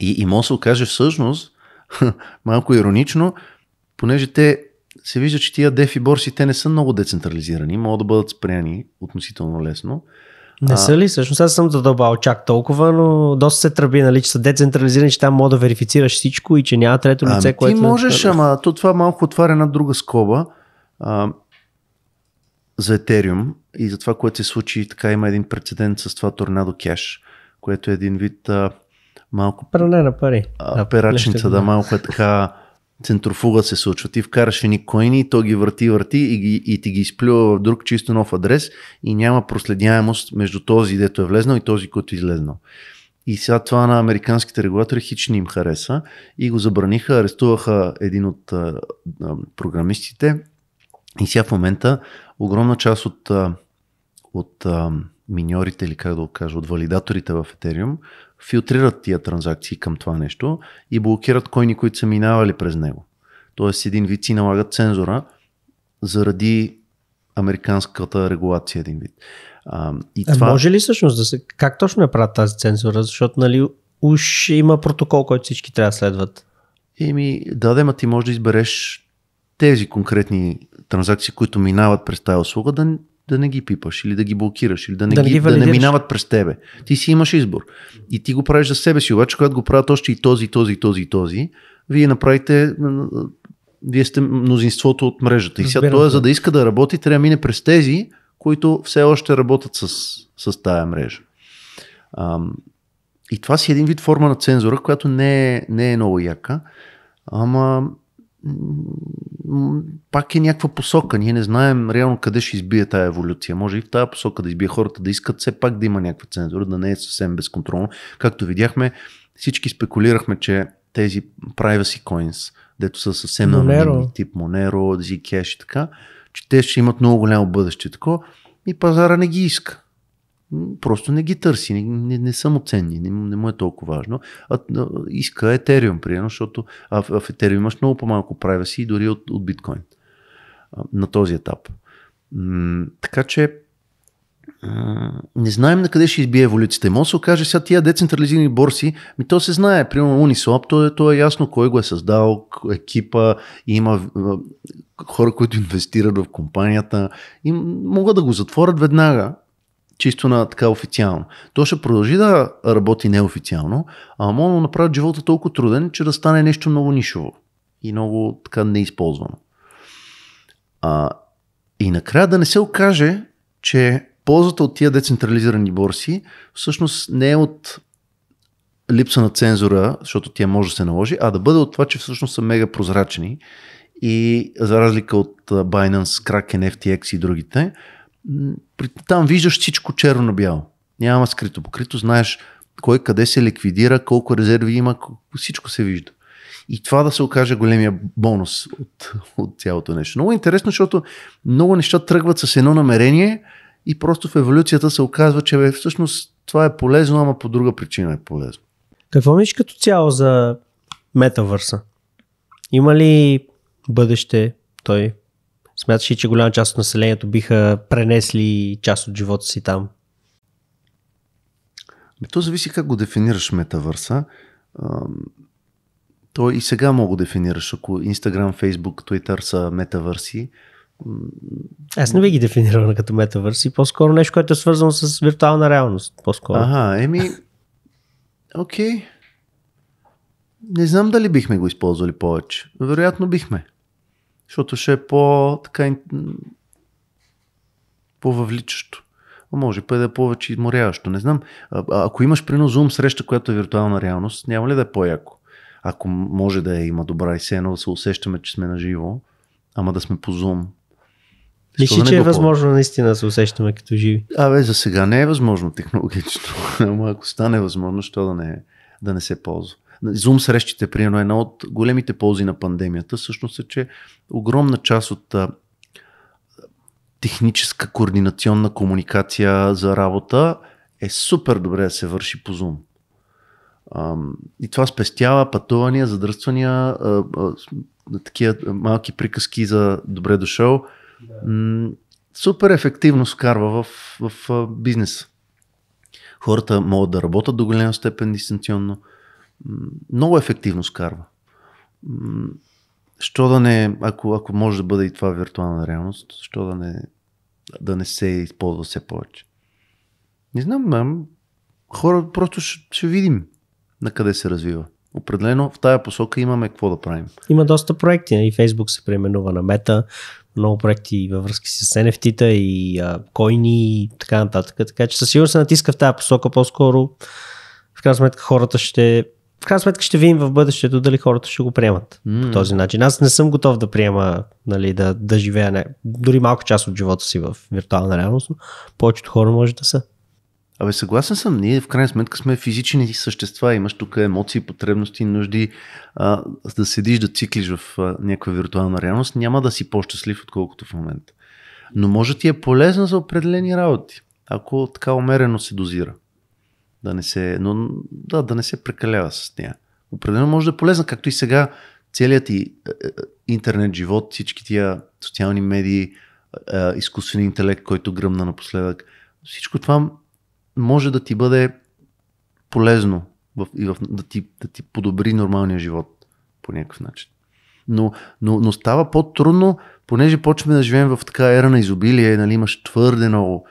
И, и може да се окаже всъщност, <laughs> малко иронично, понеже те се вижда, че тия дефи борси те не са много децентрализирани, могат да бъдат спряни относително лесно. Не са ли? Всъщност аз съм задълбал чак толкова, но доста се тръби, нали, че са децентрализирани, че там мога да верифицираш всичко и че няма трето ами лице, а, което... Ти можеш, ама то това малко отваря една друга скоба а, за Етериум и за това, което се случи, така има един прецедент с това Торнадо Кеш, което е един вид а, малко... Пране на пари. А, перачница, да, малко е така центрофуга се случва. Ти вкараш ни коини, то ги върти, върти и, ги, и ти ги изплюва в друг чисто нов адрес и няма проследяемост между този, дето е влезнал и този, който е излезнал. И сега това на американските регулатори хич не им хареса и го забраниха, арестуваха един от а, а, програмистите и сега в момента огромна част от, а, от а, миньорите или как да го кажа, от валидаторите в Ethereum филтрират тия транзакции към това нещо и блокират койни, които са минавали през него. Тоест един вид си налагат цензура заради американската регулация един вид. А, и е, а може ли всъщност да се... Как точно е правят тази цензура? Защото нали уж има протокол, който всички трябва да следват. Еми, да, да, ти може да избереш тези конкретни транзакции, които минават през тази услуга, да, да не ги пипаш или да ги блокираш или да не, да ги, ги да не минават през тебе. Ти си имаш избор. И ти го правиш за себе си, обаче когато го правят още и този, и този, и този, и този, вие направите вие сте мнозинството от мрежата. И сега това е, за да иска да работи, трябва да мине през тези, които все още работят с, с тая мрежа. Ам, и това си е един вид форма на цензура, която не е, не е много яка. Ама пак е някаква посока. Ние не знаем реално къде ще избие тая еволюция. Може и в тази посока да избие хората, да искат все пак да има някаква цензура, да не е съвсем безконтролно. Както видяхме, всички спекулирахме, че тези privacy coins, дето са съвсем анонимни, тип Monero, Zcash и така, че те ще имат много голямо бъдеще. Тако, и пазара не ги иска просто не ги търси, не, не, не са му ценни, не, не му е толкова важно. А, а иска Етериум, примерно, защото а в, в Етериум имаш много по-малко privacy дори от, от биткоин а, на този етап. М- така че не знаем на къде ще избие еволюцията. Може да се окаже сега тия децентрализирани борси, ми то се знае, примерно Uniswap, то е, то е ясно кой го е създал, екипа, има хора, които инвестират в компанията и могат да го затворят веднага, чисто на така официално. То ще продължи да работи неофициално, а може да направят живота толкова труден, че да стане нещо много нишово и много така неизползвано. А, и накрая да не се окаже, че ползата от тия децентрализирани борси всъщност не е от липса на цензура, защото тя може да се наложи, а да бъде от това, че всъщност са мега прозрачни и за разлика от Binance, Kraken, FTX и другите, там виждаш всичко черно на бяло. Няма скрито покрито, знаеш кой къде се ликвидира, колко резерви има, всичко се вижда. И това да се окаже големия бонус от, от цялото нещо. Много интересно, защото много неща тръгват с едно намерение и просто в еволюцията се оказва, че бе, всъщност това е полезно, ама по друга причина е полезно. Какво мислиш като цяло за метавърса? Има ли бъдеще той? Смяташ ли, че голяма част от населението биха пренесли част от живота си там? Ами, то зависи как го дефинираш метавърса. То и сега мога да дефинираш, ако Instagram, Facebook, Twitter са метавърси. Аз не би ги дефинирал като метавърси, по-скоро нещо, което е свързано с виртуална реалност. По-скоро. Ага, еми, окей. Okay. Не знам дали бихме го използвали повече. Вероятно бихме защото ще е по така по-въвличащо. Може па да е повече изморяващо, не знам. А, ако имаш прино Zoom среща, която е виртуална реалност, няма ли да е по-яко? Ако може да е, има добра и сено, да се усещаме, че сме на живо, ама да сме по Zoom. Мисли, че е възможно по-... наистина да се усещаме като живи? Абе, за сега не е възможно технологично. <laughs> Ама ако стане възможно, що да не, да не се ползва. Зум срещите, примерно, една от големите ползи на пандемията, всъщност е, че огромна част от техническа координационна комуникация за работа е супер добре да се върши по Zoom. И това спестява пътувания, задръствания, такива малки приказки за добре дошъл. Да. Супер ефективно скарва в, в бизнеса. Хората могат да работят до голяма степен дистанционно много ефективно скарва. Що да не, ако, ако може да бъде и това виртуална реалност, що да не, да не се използва все повече. Не знам, мам, хора просто ще, ще видим на къде се развива. Определено в тая посока имаме какво да правим. Има доста проекти. И нали? Facebook се преименува на Мета, много проекти във връзки с NFT-та и а, койни и така нататък. Така че със сигурност се натиска в тази посока по-скоро. В крайна сметка хората ще в крайна сметка ще видим в бъдещето дали хората ще го приемат mm. по този начин. Аз не съм готов да приема, нали, да, да живея не, дори малко част от живота си в виртуална реалност, но повечето хора може да са. Абе, съгласен съм. Ние в крайна сметка сме физични същества. Имаш тук емоции, потребности, нужди. А, да седиш да циклиш в а, някаква виртуална реалност, няма да си по-щастлив, отколкото в момента. Но може ти е полезна за определени работи, ако така умерено се дозира. Да не се, но, да, да не се прекалява с нея. Определено може да е полезна, както и сега целият ти е, е, интернет живот, всички тия социални медии, е, изкуствен интелект, който гръмна напоследък. Всичко това може да ти бъде полезно в, и в, да, ти, да ти подобри нормалния живот по някакъв начин. Но, но, но става по-трудно, понеже почваме да живеем в така ера на изобилие, нали, имаш твърде много.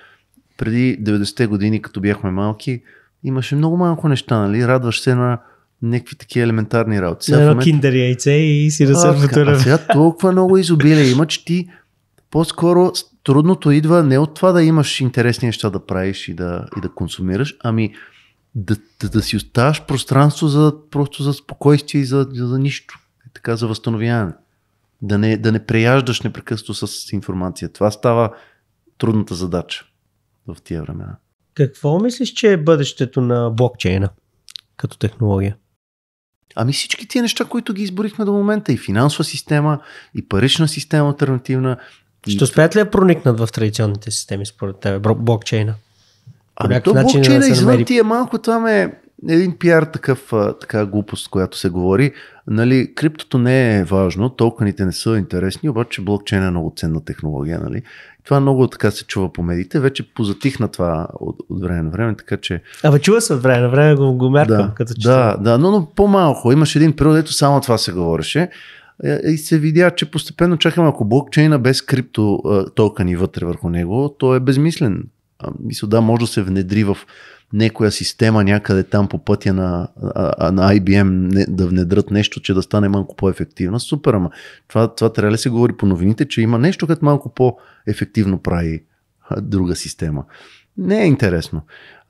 Преди 90-те години, като бяхме малки, имаше много малко неща, нали? Радваш се на някакви такива елементарни работи. Сега, едно момент... киндер яйце и си да се А сега толкова много изобилие има, че ти по-скоро трудното идва не от това да имаш интересни неща да правиш и да, и да консумираш, ами да, да, да си оставаш пространство за, просто за спокойствие и за, за, за нищо. И е така за възстановяване. Да не, да не преяждаш непрекъснато с информация. Това става трудната задача в тия времена. Какво мислиш, че е бъдещето на блокчейна като технология? Ами всички тия неща, които ги изборихме до момента, и финансова система, и парична система альтернативна. И... Ще успеят ли да проникнат в традиционните системи, според теб, блокчейна? Ами то блокчейна да извън ти е малко, това ме един пиар такъв, така глупост, която се говори. Нали, криптото не е важно, толканите не са интересни, обаче блокчейн е много ценна технология. Нали? Това много така се чува по медиите. Вече позатихна това от, от време на време, така че... Абе, чува се от време на време, го, го мерка, да, като че. Да, да, но, но по-малко. Имаше един период, ето само това се говореше. Е, е, и се видя, че постепенно чакаме, ако блокчейна без крипто е, ни вътре върху него, то е безмислен. Мисля, да, може да се внедри в някоя система някъде там по пътя на, на IBM не, да внедрат нещо, че да стане малко по-ефективна. Супер, ама това, това трябва да се говори по новините, че има нещо, като малко по-ефективно прави друга система. Не е интересно.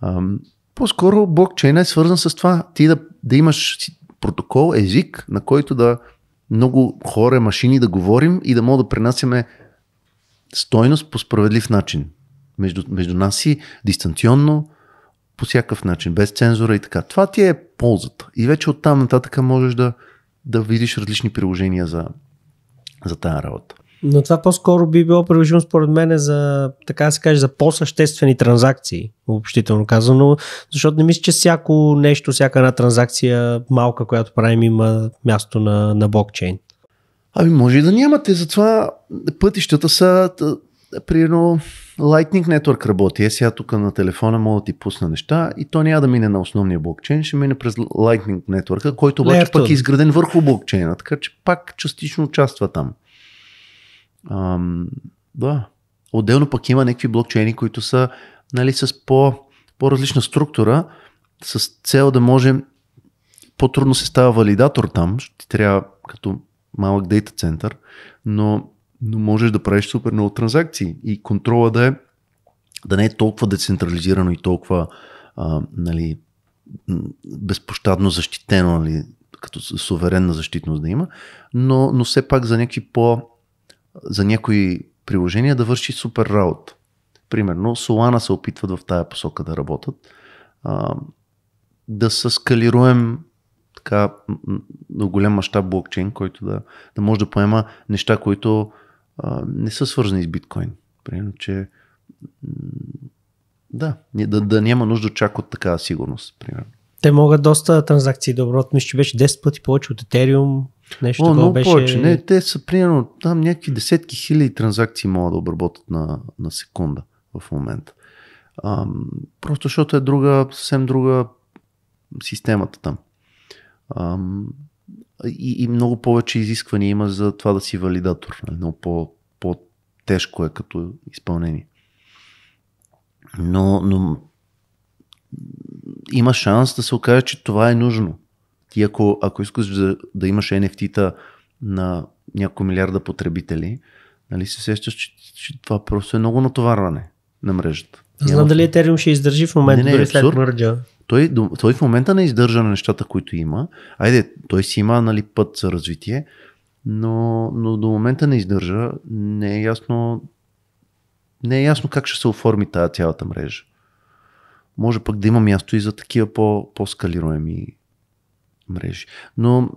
Ам, по-скоро блокчейна е свързан с това ти да, да имаш протокол, език, на който да много хора, машини да говорим и да мога да пренасяме стойност по справедлив начин. Между, между нас и дистанционно, по всякакъв начин, без цензура и така. Това ти е ползата. И вече оттам нататък можеш да, да видиш различни приложения за, за тази работа. Но това по-скоро би било приложимо според мен за, така да се каже, за по-съществени транзакции, общително казано, защото не мисля, че всяко нещо, всяка една транзакция малка, която правим, има място на, на блокчейн. Ами може и да нямате, затова пътищата са примерно Lightning Network работи. Е, сега тук на телефона мога да ти пусна неща и то няма да мине на основния блокчейн, ще мине през Lightning Network, който обаче Layer е пък е изграден върху блокчейна, така че пак частично участва там. Ам, да. Отделно пък има някакви блокчейни, които са нали, с по, по-различна структура, с цел да може по-трудно се става валидатор там, ще трябва като малък дейта център, но но можеш да правиш супер много транзакции и контрола да е да не е толкова децентрализирано и толкова а, нали, безпощадно защитено, нали, като суверенна защитност да има, но, но все пак за някакви по за някои приложения да върши супер работа. Примерно Solana се опитват в тая посока да работят, а, да се скалируем така до голям мащаб блокчейн, който да, да може да поема неща, които не са свързани с биткоин. Примерно, че да, да, да няма нужда чак от такава сигурност. Примерно. Те могат доста транзакции да оборот. Мисля, че беше 10 пъти повече от Ethereum. Нещо О, много беше... повече. Не, те са примерно там някакви десетки хиляди транзакции могат да обработят на, на секунда в момента. А, просто защото е друга, съвсем друга системата там. Ам, и, и много повече изисквания има за това да си валидатор. Нали? Много по, по-тежко е като изпълнение. Но, но има шанс да се окаже, че това е нужно. Ти ако, ако искаш да, да имаш NFT-та на няколко милиарда потребители, нали се сещаш, че, че това просто е много натоварване на мрежата. Знам дали Ethereum ще издържи в момента, не, не, дори след мърджа той, той в момента не издържа на нещата, които има. Айде, той си има нали, път за развитие, но, но до момента не издържа. Не е ясно не е ясно как ще се оформи тази цялата мрежа. Може пък да има място и за такива по, по-скалируеми мрежи. Но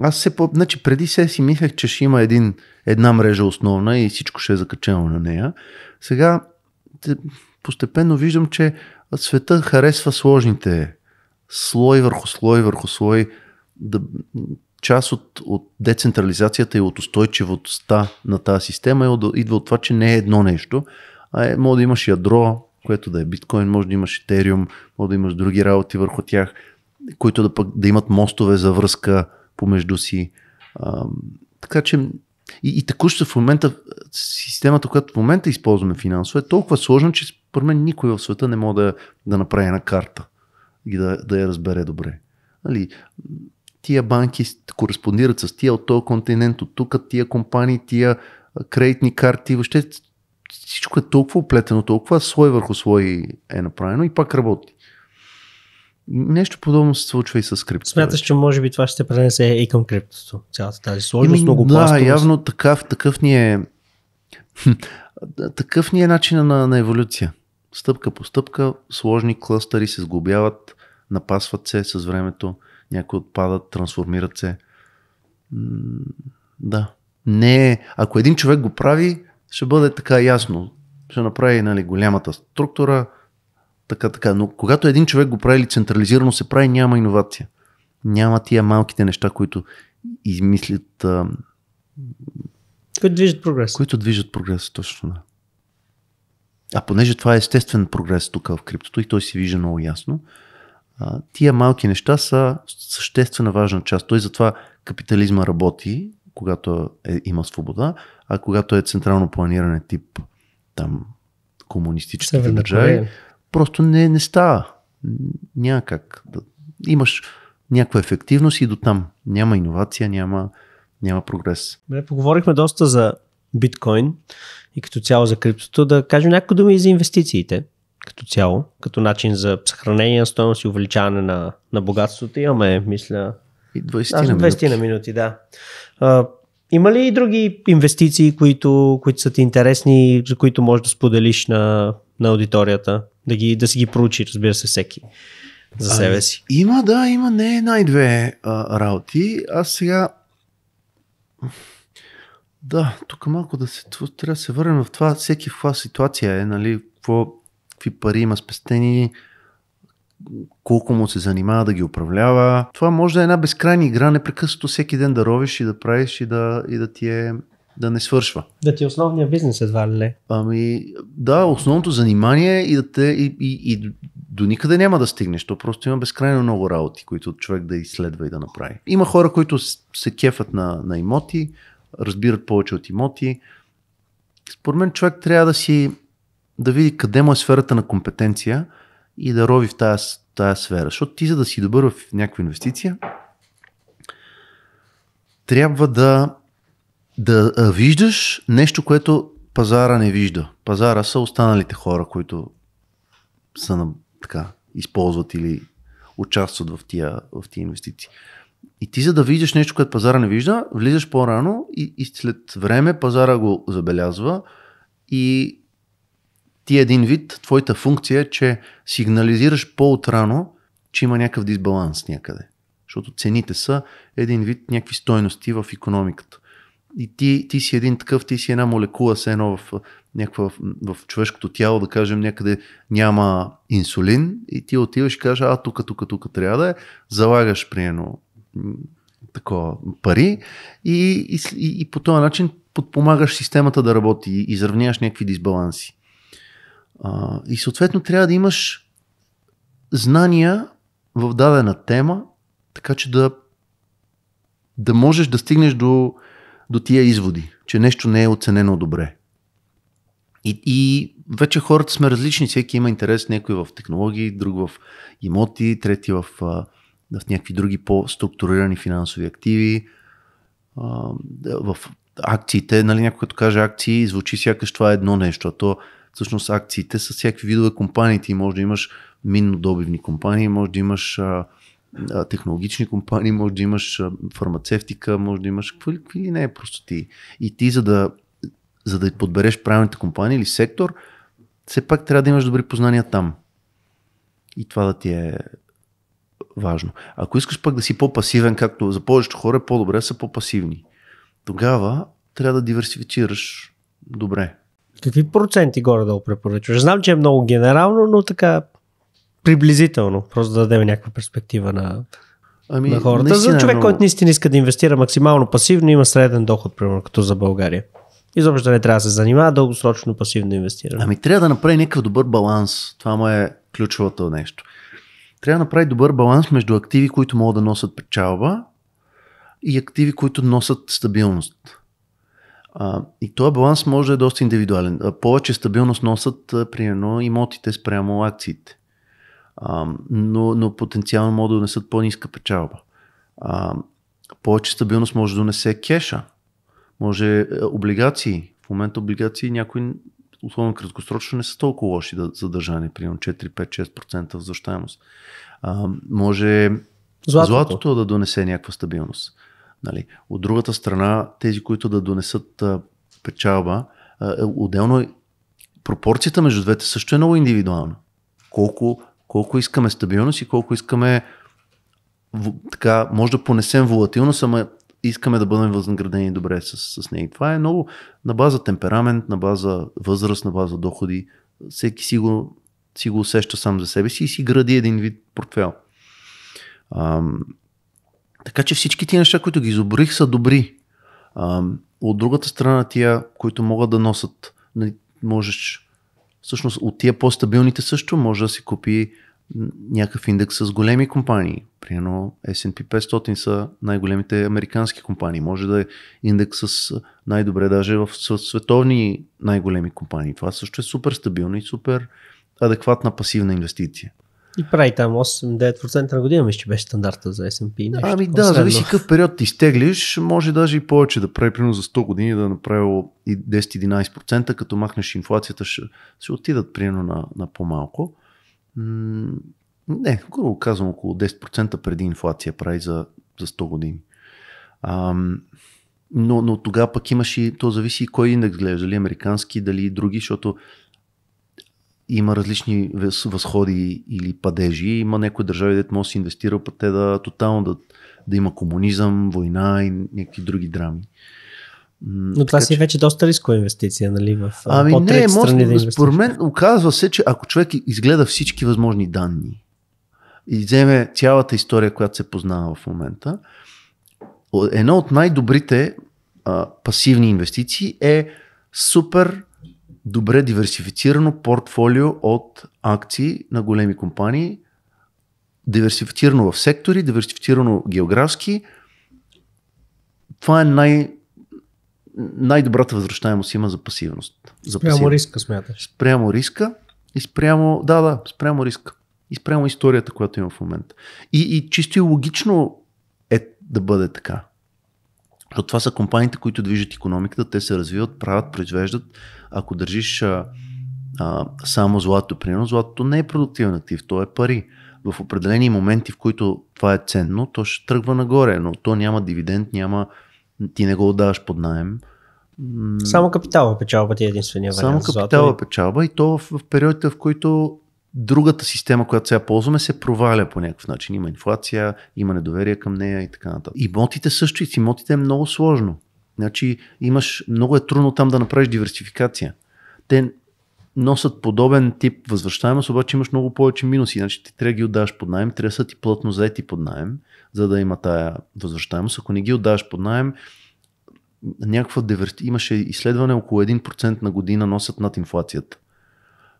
аз се по... Значи, преди се си мислех, че ще има един, една мрежа основна и всичко ще е закачено на нея. Сега постепенно виждам, че света харесва сложните слой върху слой върху слой. Да, част от, от децентрализацията и от устойчивостта на тази система е, идва от това, че не е едно нещо, а е, може да имаш ядро, което да е биткоин, може да имаш етериум, може да имаш други работи върху тях, които да, пък, да имат мостове за връзка помежду си. А, така че и, и текуща в момента, системата, която в момента използваме финансово, е толкова сложна, че според мен никой в света не може да, да направи една карта и да, да я разбере добре. Нали, тия банки кореспондират с тия от този континент, от тук, тия компании, тия кредитни карти, въобще всичко е толкова оплетено, толкова слой върху слой е направено и пак работи. Нещо подобно се случва и с крипто. Смяташ, че може би това ще се пренесе и към криптото, цялата тази сложност, Еми, много Да, пластовост. явно такъв, такъв ни е <laughs> такъв ни е начина на, на еволюция. Стъпка по стъпка, сложни клъстъри се сглобяват, напасват се с времето, някои отпадат, трансформират се. да. Не, е, ако един човек го прави, ще бъде така ясно. Ще направи нали, голямата структура, така, така. Но когато един човек го прави или централизирано се прави, няма иновация. Няма тия малките неща, които измислят. А... Които движат прогрес. Които движат прогрес, точно да. А понеже това е естествен прогрес тук в криптото и той си вижда много ясно, а, тия малки неща са съществена важна част. Той затова капитализма работи, когато е, има свобода, а когато е централно планиране тип там комунистическите държави, Корея. Просто не, не става. Няма как. Имаш някаква ефективност и до там. Няма иновация, няма, няма прогрес. Бе, поговорихме доста за биткоин и като цяло за криптото. Да кажем някои думи и за инвестициите като цяло, като начин за съхранение на стоеност и увеличаване на, на богатството. Имаме, мисля, и 20 на минути. на минути, да. А, има ли и други инвестиции, които, които са ти интересни, за които можеш да споделиш на, на аудиторията, да, ги, да си ги проучи, разбира се, всеки за ами, себе си. А, има, да, има не най две работи. Аз сега. Да, тук малко да се. Трябва да се върнем в това. Всеки в това ситуация е, нали? Какво, какви пари има спестени, колко му се занимава да ги управлява. Това може да е една безкрайна игра, непрекъснато всеки ден да ровиш и да правиш и да, и да ти е да не свършва. Да ти е основният бизнес едва ли не? Ами да, основното занимание е и да те и, и, и до никъде няма да стигнеш. То просто има безкрайно много работи, които човек да изследва и да направи. Има хора, които се кефат на, на имоти, разбират повече от имоти. Според мен човек трябва да си да види къде му е сферата на компетенция и да рови в тая, тази сфера. Защото ти за да си добър в някаква инвестиция, трябва да да виждаш нещо, което пазара не вижда. Пазара са останалите хора, които са на, така, използват или участват в тия, в тия инвестиции. И ти за да виждаш нещо, което пазара не вижда, влизаш по-рано и, и след време пазара го забелязва и ти един вид, твоята функция е, че сигнализираш по-отрано, че има някакъв дисбаланс някъде. Защото цените са един вид някакви стойности в економиката. И ти, ти си един такъв, ти си една молекула, все едно в, някаква, в, в човешкото тяло, да кажем, някъде няма инсулин и ти отиваш и кажеш, а, тук, тук, тук трябва да е, залагаш, при едно такова пари и, и, и, и по този начин подпомагаш системата да работи и изравняваш някакви дисбаланси. А, и съответно трябва да имаш знания в дадена тема, така че да, да можеш да стигнеш до до тия изводи, че нещо не е оценено добре. И, и вече хората сме различни, всеки има интерес, някой в технологии, друг в имоти, трети в, в някакви други по-структурирани финансови активи, в акциите, нали, някой като каже акции, звучи сякаш това е едно нещо, а то всъщност акциите са всякакви видове компании, ти може да имаш минно-добивни компании, може да имаш а, технологични компании, може да имаш фармацевтика, може да имаш какво ли не е просто ти. И ти, за да, за да подбереш правилните компания или сектор, все пак трябва да имаш добри познания там. И това да ти е важно. Ако искаш пък да си по-пасивен, както за повечето хора е по-добре са по-пасивни, тогава трябва да диверсифицираш добре. Какви проценти горе да препоръчваш? Знам, че е много генерално, но така Приблизително, просто да дадем някаква перспектива на, ами, на хората. За човек, но... който наистина иска да инвестира максимално пасивно, има среден доход, примерно, като за България. Изобщо не трябва да се занимава дългосрочно пасивно инвестиране. Ами трябва да направи някакъв добър баланс. Това му е ключовото нещо. Трябва да направи добър баланс между активи, които могат да носят печалба и активи, които носят стабилност. А, и този баланс може да е доста индивидуален. А, повече стабилност носят, примерно, имотите спрямо акциите а, но, но потенциално могат да донесат по-ниска печалба. А, повече стабилност може да донесе кеша, може е, облигации. В момента облигации някои, условно краткосрочно, не са толкова лоши да задържани, примерно 4-5-6% възвръщаемост. А, може златото. златото да донесе някаква стабилност. Нали? От другата страна, тези, които да донесат а, печалба, а, е, отделно е, пропорцията между двете също е много индивидуална. Колко колко искаме стабилност и колко искаме така, може да понесем волатилност, ама искаме да бъдем възнаградени добре с, с нея. това е много на база темперамент, на база възраст, на база доходи. Всеки си го, си го усеща сам за себе си и си гради един вид портфел. Ам, така че всички тия неща, които ги изобрих, са добри. Ам, от другата страна, тия, които могат да носят, нали, можеш всъщност от тия по-стабилните също може да си купи някакъв индекс с големи компании. Примерно S&P 500 са най-големите американски компании. Може да е индекс с най-добре даже в световни най-големи компании. Това също е супер стабилно и супер адекватна пасивна инвестиция. И прави там 8-9% на година, мисля, че беше стандарта за S&P. Нещо, ами да, зависи какъв период ти стеглиш, може даже и повече да прави, примерно за 100 години да е направи и 10-11%, като махнеш инфлацията, ще, ще отидат примерно на, на по-малко. не, грубо казвам, около 10% преди инфлация прави за, за 100 години. Ам, но, но тогава пък имаш и, то зависи и кой индекс гледаш, дали американски, дали други, защото има различни възходи или падежи. Има някои държави, дето може да се инвестира, път те да тотално да, да има комунизъм, война и някакви други драми. Но така, това си че... вече доста рискова инвестиция, нали? В, ами не, може, да според мен оказва се, че ако човек изгледа всички възможни данни и вземе цялата история, която се познава в момента, едно от най-добрите а, пасивни инвестиции е супер добре диверсифицирано портфолио от акции на големи компании, диверсифицирано в сектори, диверсифицирано географски. Това е най- най-добрата възвръщаемост има за пасивност. За спрямо пасивност. риска смяташ. Спрямо риска и спрямо, да, да, спрямо риска. И спрямо историята, която има в момента. И, и чисто и логично е да бъде така. Защото това са компаниите, които движат економиката, те се развиват, правят, произвеждат, ако държиш а, а, само злато, примерно, златото не е продуктивен актив, то е пари. В определени моменти, в които това е ценно, то ще тръгва нагоре, но то няма дивиденд, няма, ти не го отдаваш под найем. Само капитала е печалба ти е единствения вариант. Само капитала и... Е печалба и то в, в периодите, в които другата система, която сега ползваме, се проваля по някакъв начин. Има инфлация, има недоверие към нея и така нататък. Имотите също и с имотите е много сложно. Значи имаш, много е трудно там да направиш диверсификация. Те носят подобен тип възвръщаемост, обаче имаш много повече минуси. Значи ти трябва да ги отдаш под найем, трябва да са ти плътно заети под найем, за да има тая възвръщаемост. Ако не ги отдаш под найем, някаква диверси... имаше изследване около 1% на година носят над инфлацията,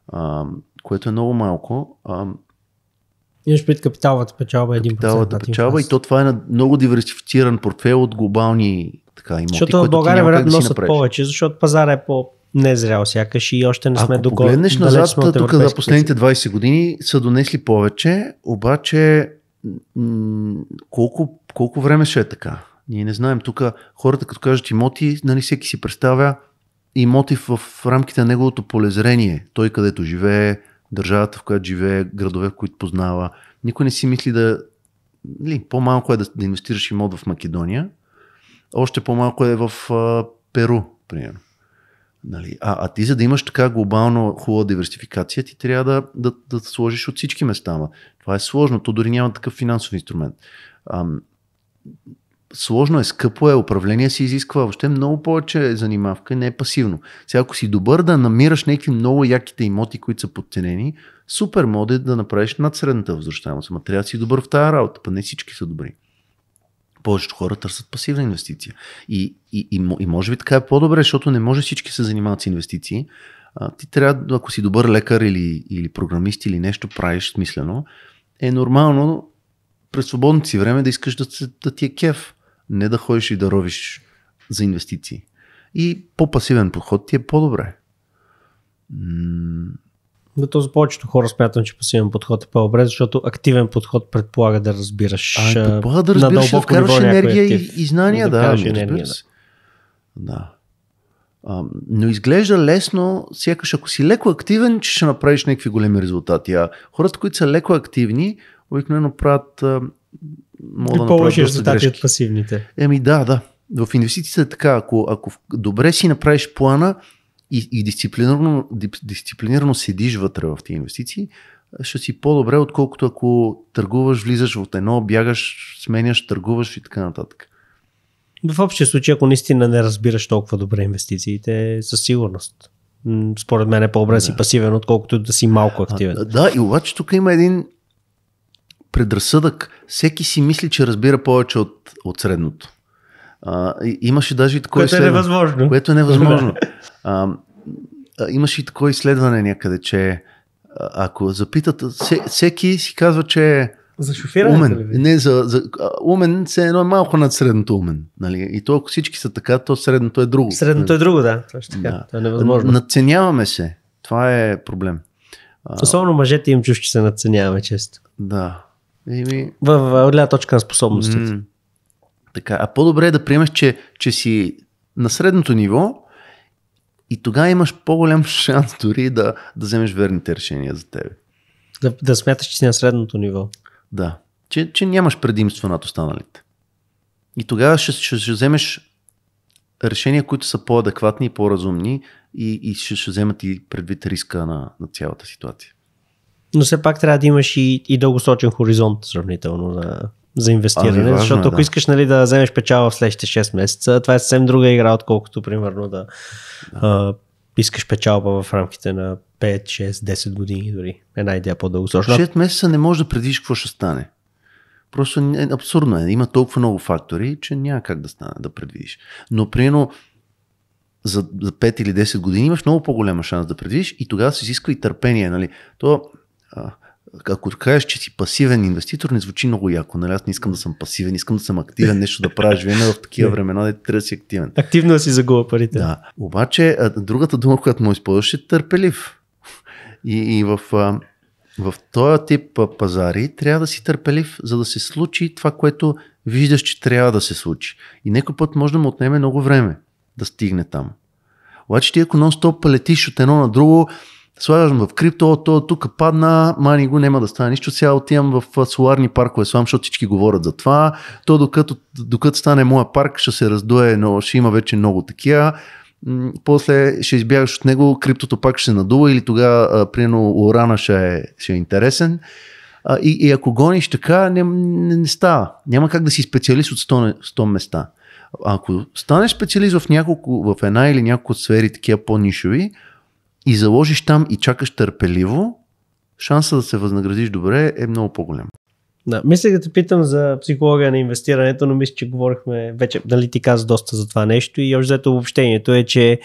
а, което е много малко. А, Имаш пред капиталвата печалба е 1%. Капиталната печалба и то това е на много диверсифициран портфел от глобални така, имоти, Защото в България вероятно носят повече, защото пазара е по незрял сякаш и още не сме доколко. Ако погледнеш назад, тук за последните 20 години са донесли повече, обаче м- колко, колко време ще е така? Ние не знаем. Тук хората, като кажат имоти, нали всеки си представя имоти в рамките на неговото полезрение. Той където живее, държавата, в която живее, градове, в които познава. Никой не си мисли да... Ли, нали, по-малко е да, да инвестираш имот в Македония, още по-малко е в а, Перу, примерно. Нали? А, а ти за да имаш така глобално хубава диверсификация, ти трябва да, да, да сложиш от всички места. Ма. Това е сложно, то дори няма такъв финансов инструмент. Ам, сложно е, скъпо е, управление си изисква въобще много повече занимавка, и не е пасивно. Сега, ако си добър да намираш някакви много яките имоти, които са подценени, супер моде да направиш над средната възвръщаемост, ама трябва да си добър в тази работа, па не всички са добри. Повечето хора търсят пасивна инвестиция. И, и, и, и може би така е по-добре, защото не може всички се занимават с инвестиции. А, ти трябва, ако си добър лекар или, или програмист или нещо правиш смислено, е нормално през свободното си време да искаш да, да ти е кеф не да ходиш и да ровиш за инвестиции. И по-пасивен подход ти е по-добре. Но то за повечето хора смятам, че пасивен подход е по-добре, защото активен подход предполага да разбираш. Ами, а, предполага да разбираш, да вкарваш енергия и, и знания, да, да, да енергия, Да. да. А, но изглежда лесно, сякаш ако си леко активен, че ще направиш някакви големи резултати. А хората, които са леко активни, обикновено правят мога да Повече резултати от пасивните. Еми да, да. В инвестициите е така, ако, ако добре си направиш плана и, и дисциплинирано, дисциплинирано седиш вътре в тези инвестиции, ще си по-добре, отколкото ако търгуваш, влизаш в едно, бягаш, сменяш, търгуваш и така нататък. В общия случай, ако наистина не разбираш толкова добре инвестициите, със сигурност. Според мен е по-добре да си пасивен, отколкото да си малко активен. А, да, и обаче тук има един предразсъдък. Всеки си мисли, че разбира повече от, от средното. А, имаше даже и такова което е изследване. е невъзможно. Което е невъзможно. <laughs> а, имаше и такова изследване някъде, че ако запитат, всеки си казва, че е за шофира умен. Не, за, за, умен се едно е малко над средното умен. Нали? И то ако всички са така, то средното е друго. Средното е нали? друго, да. Точно така. Да. Това е невъзможно. Надценяваме се. Това е проблем. Особено мъжете им чуш, че се надценяваме често. Да. В, в, в точка на способностите. Mm. Така, а по-добре е да приемеш, че, че си на средното ниво и тогава имаш по-голям <laughs> шанс дори да, да вземеш верните решения за тебе. Да, да смяташ, че си на средното ниво. Да. Че, че нямаш предимство над останалите. И тогава ще, ще, ще вземеш решения, които са по-адекватни и по-разумни и, и ще, ще вземат и предвид риска на, на цялата ситуация но все пак трябва да имаш и, и дългосрочен хоризонт сравнително на, за инвестиране, а, ами, важно, е, защото да. ако искаш нали, да вземеш печала в следващите 6 месеца, това е съвсем друга игра, отколкото примерно да, да. А, искаш печалба в рамките на 5, 6, 10 години дори. Е една идея по-дългосрочна. 6 месеца не можеш да предвидиш какво ще стане. Просто е, абсурдно е. Има толкова много фактори, че няма как да стане да предвидиш. Но примерно за, 5 или 10 години имаш много по голяма шанс да предвидиш и тогава се изисква и търпение. Нали? То ако кажеш, че си пасивен инвеститор, не звучи много яко. Нали? Аз не искам да съм пасивен, искам да съм активен, нещо да правя. живеене в такива времена, да трябва да си активен. Активно да си загуба парите. Да. Обаче, другата дума, която му използваш е търпелив. И, и в, в този тип пазари трябва да си търпелив, за да се случи това, което виждаш, че трябва да се случи. И някой път може да му отнеме много време да стигне там. Обаче ти ако нон-стоп летиш от едно на друго, слагаш в крипто, то тук падна, мани го няма да стане нищо, сега отивам в соларни паркове, слам, защото всички говорят за това, то докато, докато стане моя парк, ще се раздуе, но ще има вече много такива, после ще избягаш от него, криптото пак ще се надува или тогава, примерно, урана ще е, ще е интересен. и, и ако гониш така, не, не, не става. Няма как да си специалист от 100, 100 места. Ако станеш специалист в, няколко, в една или няколко сфери, такива по-нишови, и заложиш там и чакаш търпеливо, шанса да се възнаградиш добре е много по-голям. Да, мисля да те питам за психология на инвестирането, но мисля, че говорихме вече, нали ти каза доста за това нещо и още взето обобщението е, че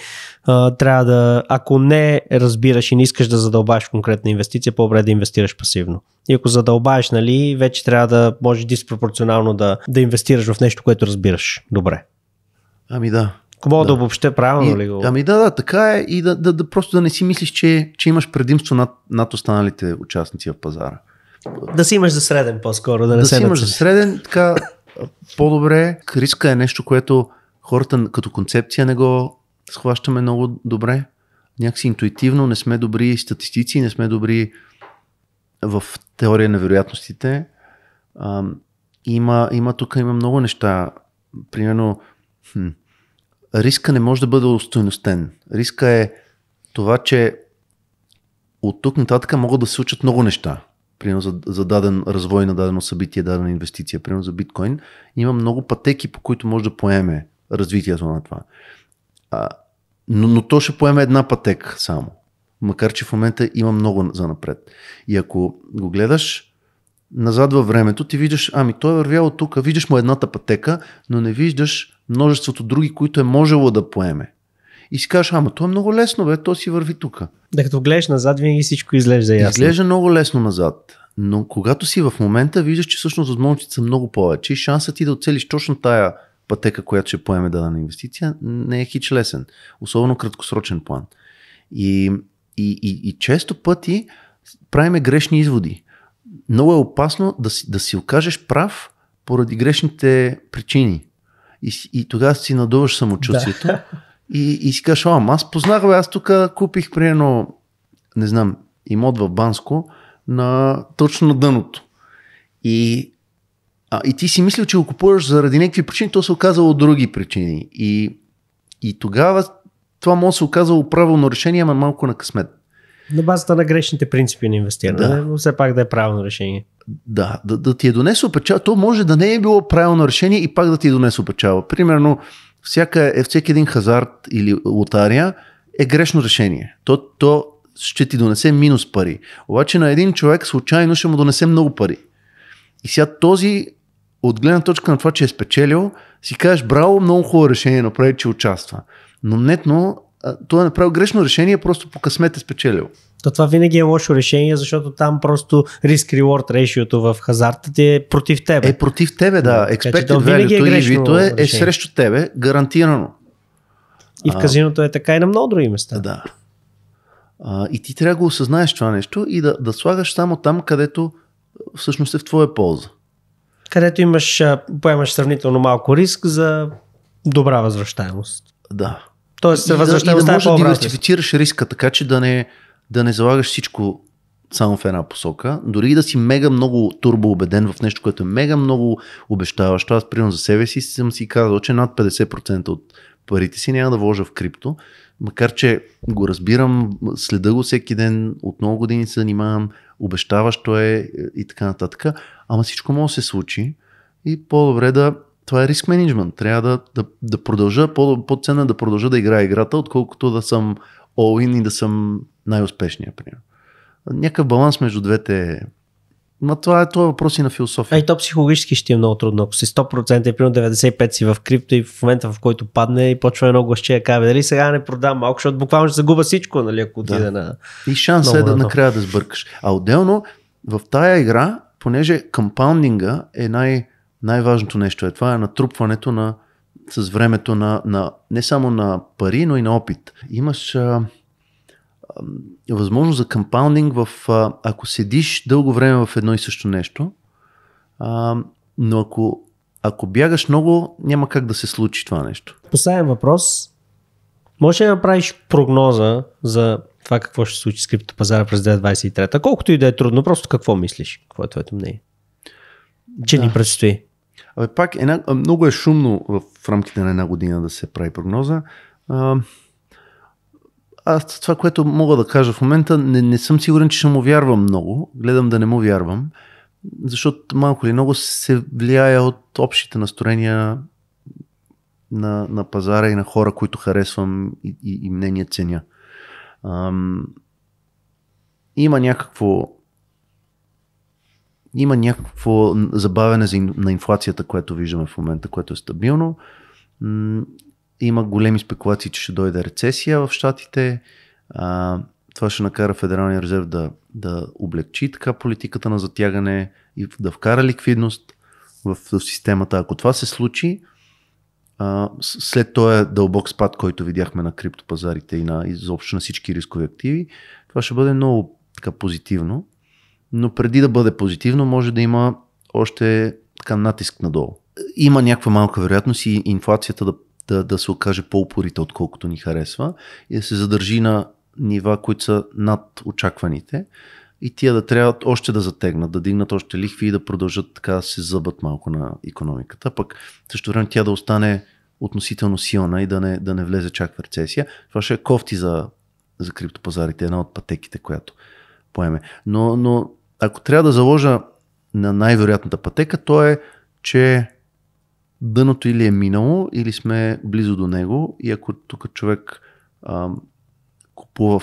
а, трябва да, ако не разбираш и не искаш да задълбаваш конкретна инвестиция, по-добре да инвестираш пасивно. И ако задълбаваш, нали, вече трябва да можеш диспропорционално да, да инвестираш в нещо, което разбираш добре. Ами да, ако мога да, да обобщя правилно ли го? Ами да, да, така е. И да, да, да просто да не си мислиш, че, че имаш предимство над, над останалите участници в пазара. Да си имаш за среден по-скоро, да не да си имаш за среден, <laughs> така по-добре. Риска е нещо, което хората като концепция не го схващаме много добре. Някакси интуитивно не сме добри статистици, не сме добри в теория на вероятностите. има, има тук има много неща. Примерно, хм, риска не може да бъде устойностен. Риска е това, че от тук нататък могат да се учат много неща. Примерно за, за даден развой на дадено събитие, дадена инвестиция, примерно за биткоин, има много пътеки, по които може да поеме развитието на това. А, но, но то ще поеме една пътека само. Макар, че в момента има много за напред. И ако го гледаш назад във времето, ти виждаш, ами той е вървял тук, виждаш му едната пътека, но не виждаш множеството други, които е можело да поеме. И си кажеш, ама то е много лесно, бе, то си върви тук. Да като гледаш назад, винаги всичко изглежда ясно. Изглежда много лесно назад. Но когато си в момента, виждаш, че всъщност възможностите са много повече и шансът ти да оцелиш точно тая пътека, която ще поеме дадена инвестиция, не е хич лесен. Особено краткосрочен план. И, и, и, и често пъти правиме грешни изводи. Много е опасно да си, да си окажеш прав поради грешните причини. И, и тогава си надуваш самочувствието. <laughs> И, и си кажеш, ама аз познах, бе, аз тук купих приедно, не знам, имот в Банско, на, точно на дъното. И, а, и ти си мислил, че го купуваш заради някакви причини, то се от други причини. И, и тогава това може да се оказа правилно решение, ама малко на късмет. На базата на грешните принципи на инвестиране. Да. Но все пак да е правилно решение да, да, да ти е донесло печалба, то може да не е било правилно решение и пак да ти е донесло печалба. Примерно, всяка, е, всеки един хазарт или лотария е грешно решение. То, то ще ти донесе минус пари. Обаче на един човек случайно ще му донесе много пари. И сега този, от гледна точка на това, че е спечелил, си кажеш, браво, много хубаво решение направи, че участва. Но нетно той е направил грешно решение, просто по късмет е спечелил. То това винаги е лошо решение, защото там просто риск reward решиото в хазарта ти е против тебе. Е против тебе, да. Експертът value to е, е, е срещу тебе, гарантирано. И в казиното е така и на много други места. Да. А, и ти трябва да го осъзнаеш това нещо и да, да слагаш само там, където всъщност е в твоя полза. Където имаш, поемаш сравнително малко риск за добра възвръщаемост. Да. Тоест, се възвръщаме да, да, да да диверсифицираш риска, така че да не, да не залагаш всичко само в една посока. Дори и да си мега много турбо убеден в нещо, което е мега много обещаващо. Аз, примерно, за себе си съм си казал, че над 50% от парите си няма да вложа в крипто. Макар, че го разбирам, следа го всеки ден, от много години се занимавам, обещаващо е и така нататък. Ама всичко може да се случи и по-добре да това е риск менеджмент. Трябва да, да, да продължа, по, по-ценно да продължа да играя играта, отколкото да съм all-in и да съм най-успешния, пример. Някакъв баланс между двете Но е- това е това е въпрос и на философия. А и то психологически ще е много трудно. Ако си 100% и примерно 95% си в крипто и в момента в който падне и почва едно гласче да каже, дали сега не продам малко, защото буквално ще загуба всичко, нали, ако отиде да. на... И шанс е да на накрая да сбъркаш. А отделно в тая игра, понеже компаундинга е най- най-важното нещо е това е натрупването на, с времето на, на не само на пари, но и на опит. Имаш а, а, възможност за компаундинг в, а, ако седиш дълго време в едно и също нещо, а, но ако, ако бягаш много, няма как да се случи това нещо. Последен въпрос. Може ли да направиш прогноза за това какво ще се случи с криптопазара през 2023? Колкото и да е трудно, просто какво мислиш? Какво е твоето мнение? Че да. ни предстои? Абе, пак една, много е шумно в, в рамките на една година да се прави прогноза. А, аз това, което мога да кажа в момента, не, не съм сигурен, че ще му вярвам много. Гледам да не му вярвам, защото малко или много се влияя от общите настроения на, на пазара и на хора, които харесвам и, и, и мнение ценя. Ам, има някакво има някакво забавяне на инфлацията, което виждаме в момента, което е стабилно. Има големи спекулации, че ще дойде рецесия в Штатите. Това ще накара Федералния резерв да, да облегчи така политиката на затягане и да вкара ликвидност в, системата. Ако това се случи, след този дълбок спад, който видяхме на криптопазарите и на изобщо на всички рискови активи, това ще бъде много така позитивно но преди да бъде позитивно, може да има още така натиск надолу. Има някаква малка вероятност и инфлацията да, да, да се окаже по-упорита, отколкото ни харесва и да се задържи на нива, които са над очакваните и тия да трябват още да затегнат, да дигнат още лихви и да продължат така да се зъбат малко на економиката. Пък също време тя да остане относително силна и да не, да не влезе чак в рецесия. Това ще е кофти за, за криптопазарите, една от пътеките, която поеме. Но, но ако трябва да заложа на най-вероятната пътека, то е, че дъното или е минало, или сме близо до него и ако тук човек а, купува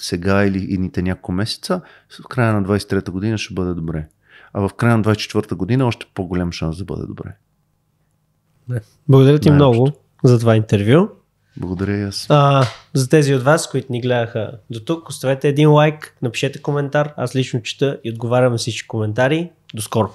сега или едните няколко месеца, в края на 23-та година ще бъде добре. А в края на 24-та година е още по-голям шанс да бъде добре. Благодаря ти Най-общо. много за това интервю. Благодаря и аз. А, за тези от вас, които ни гледаха до тук, оставете един лайк, напишете коментар. Аз лично чета и отговарям на всички коментари. До скоро!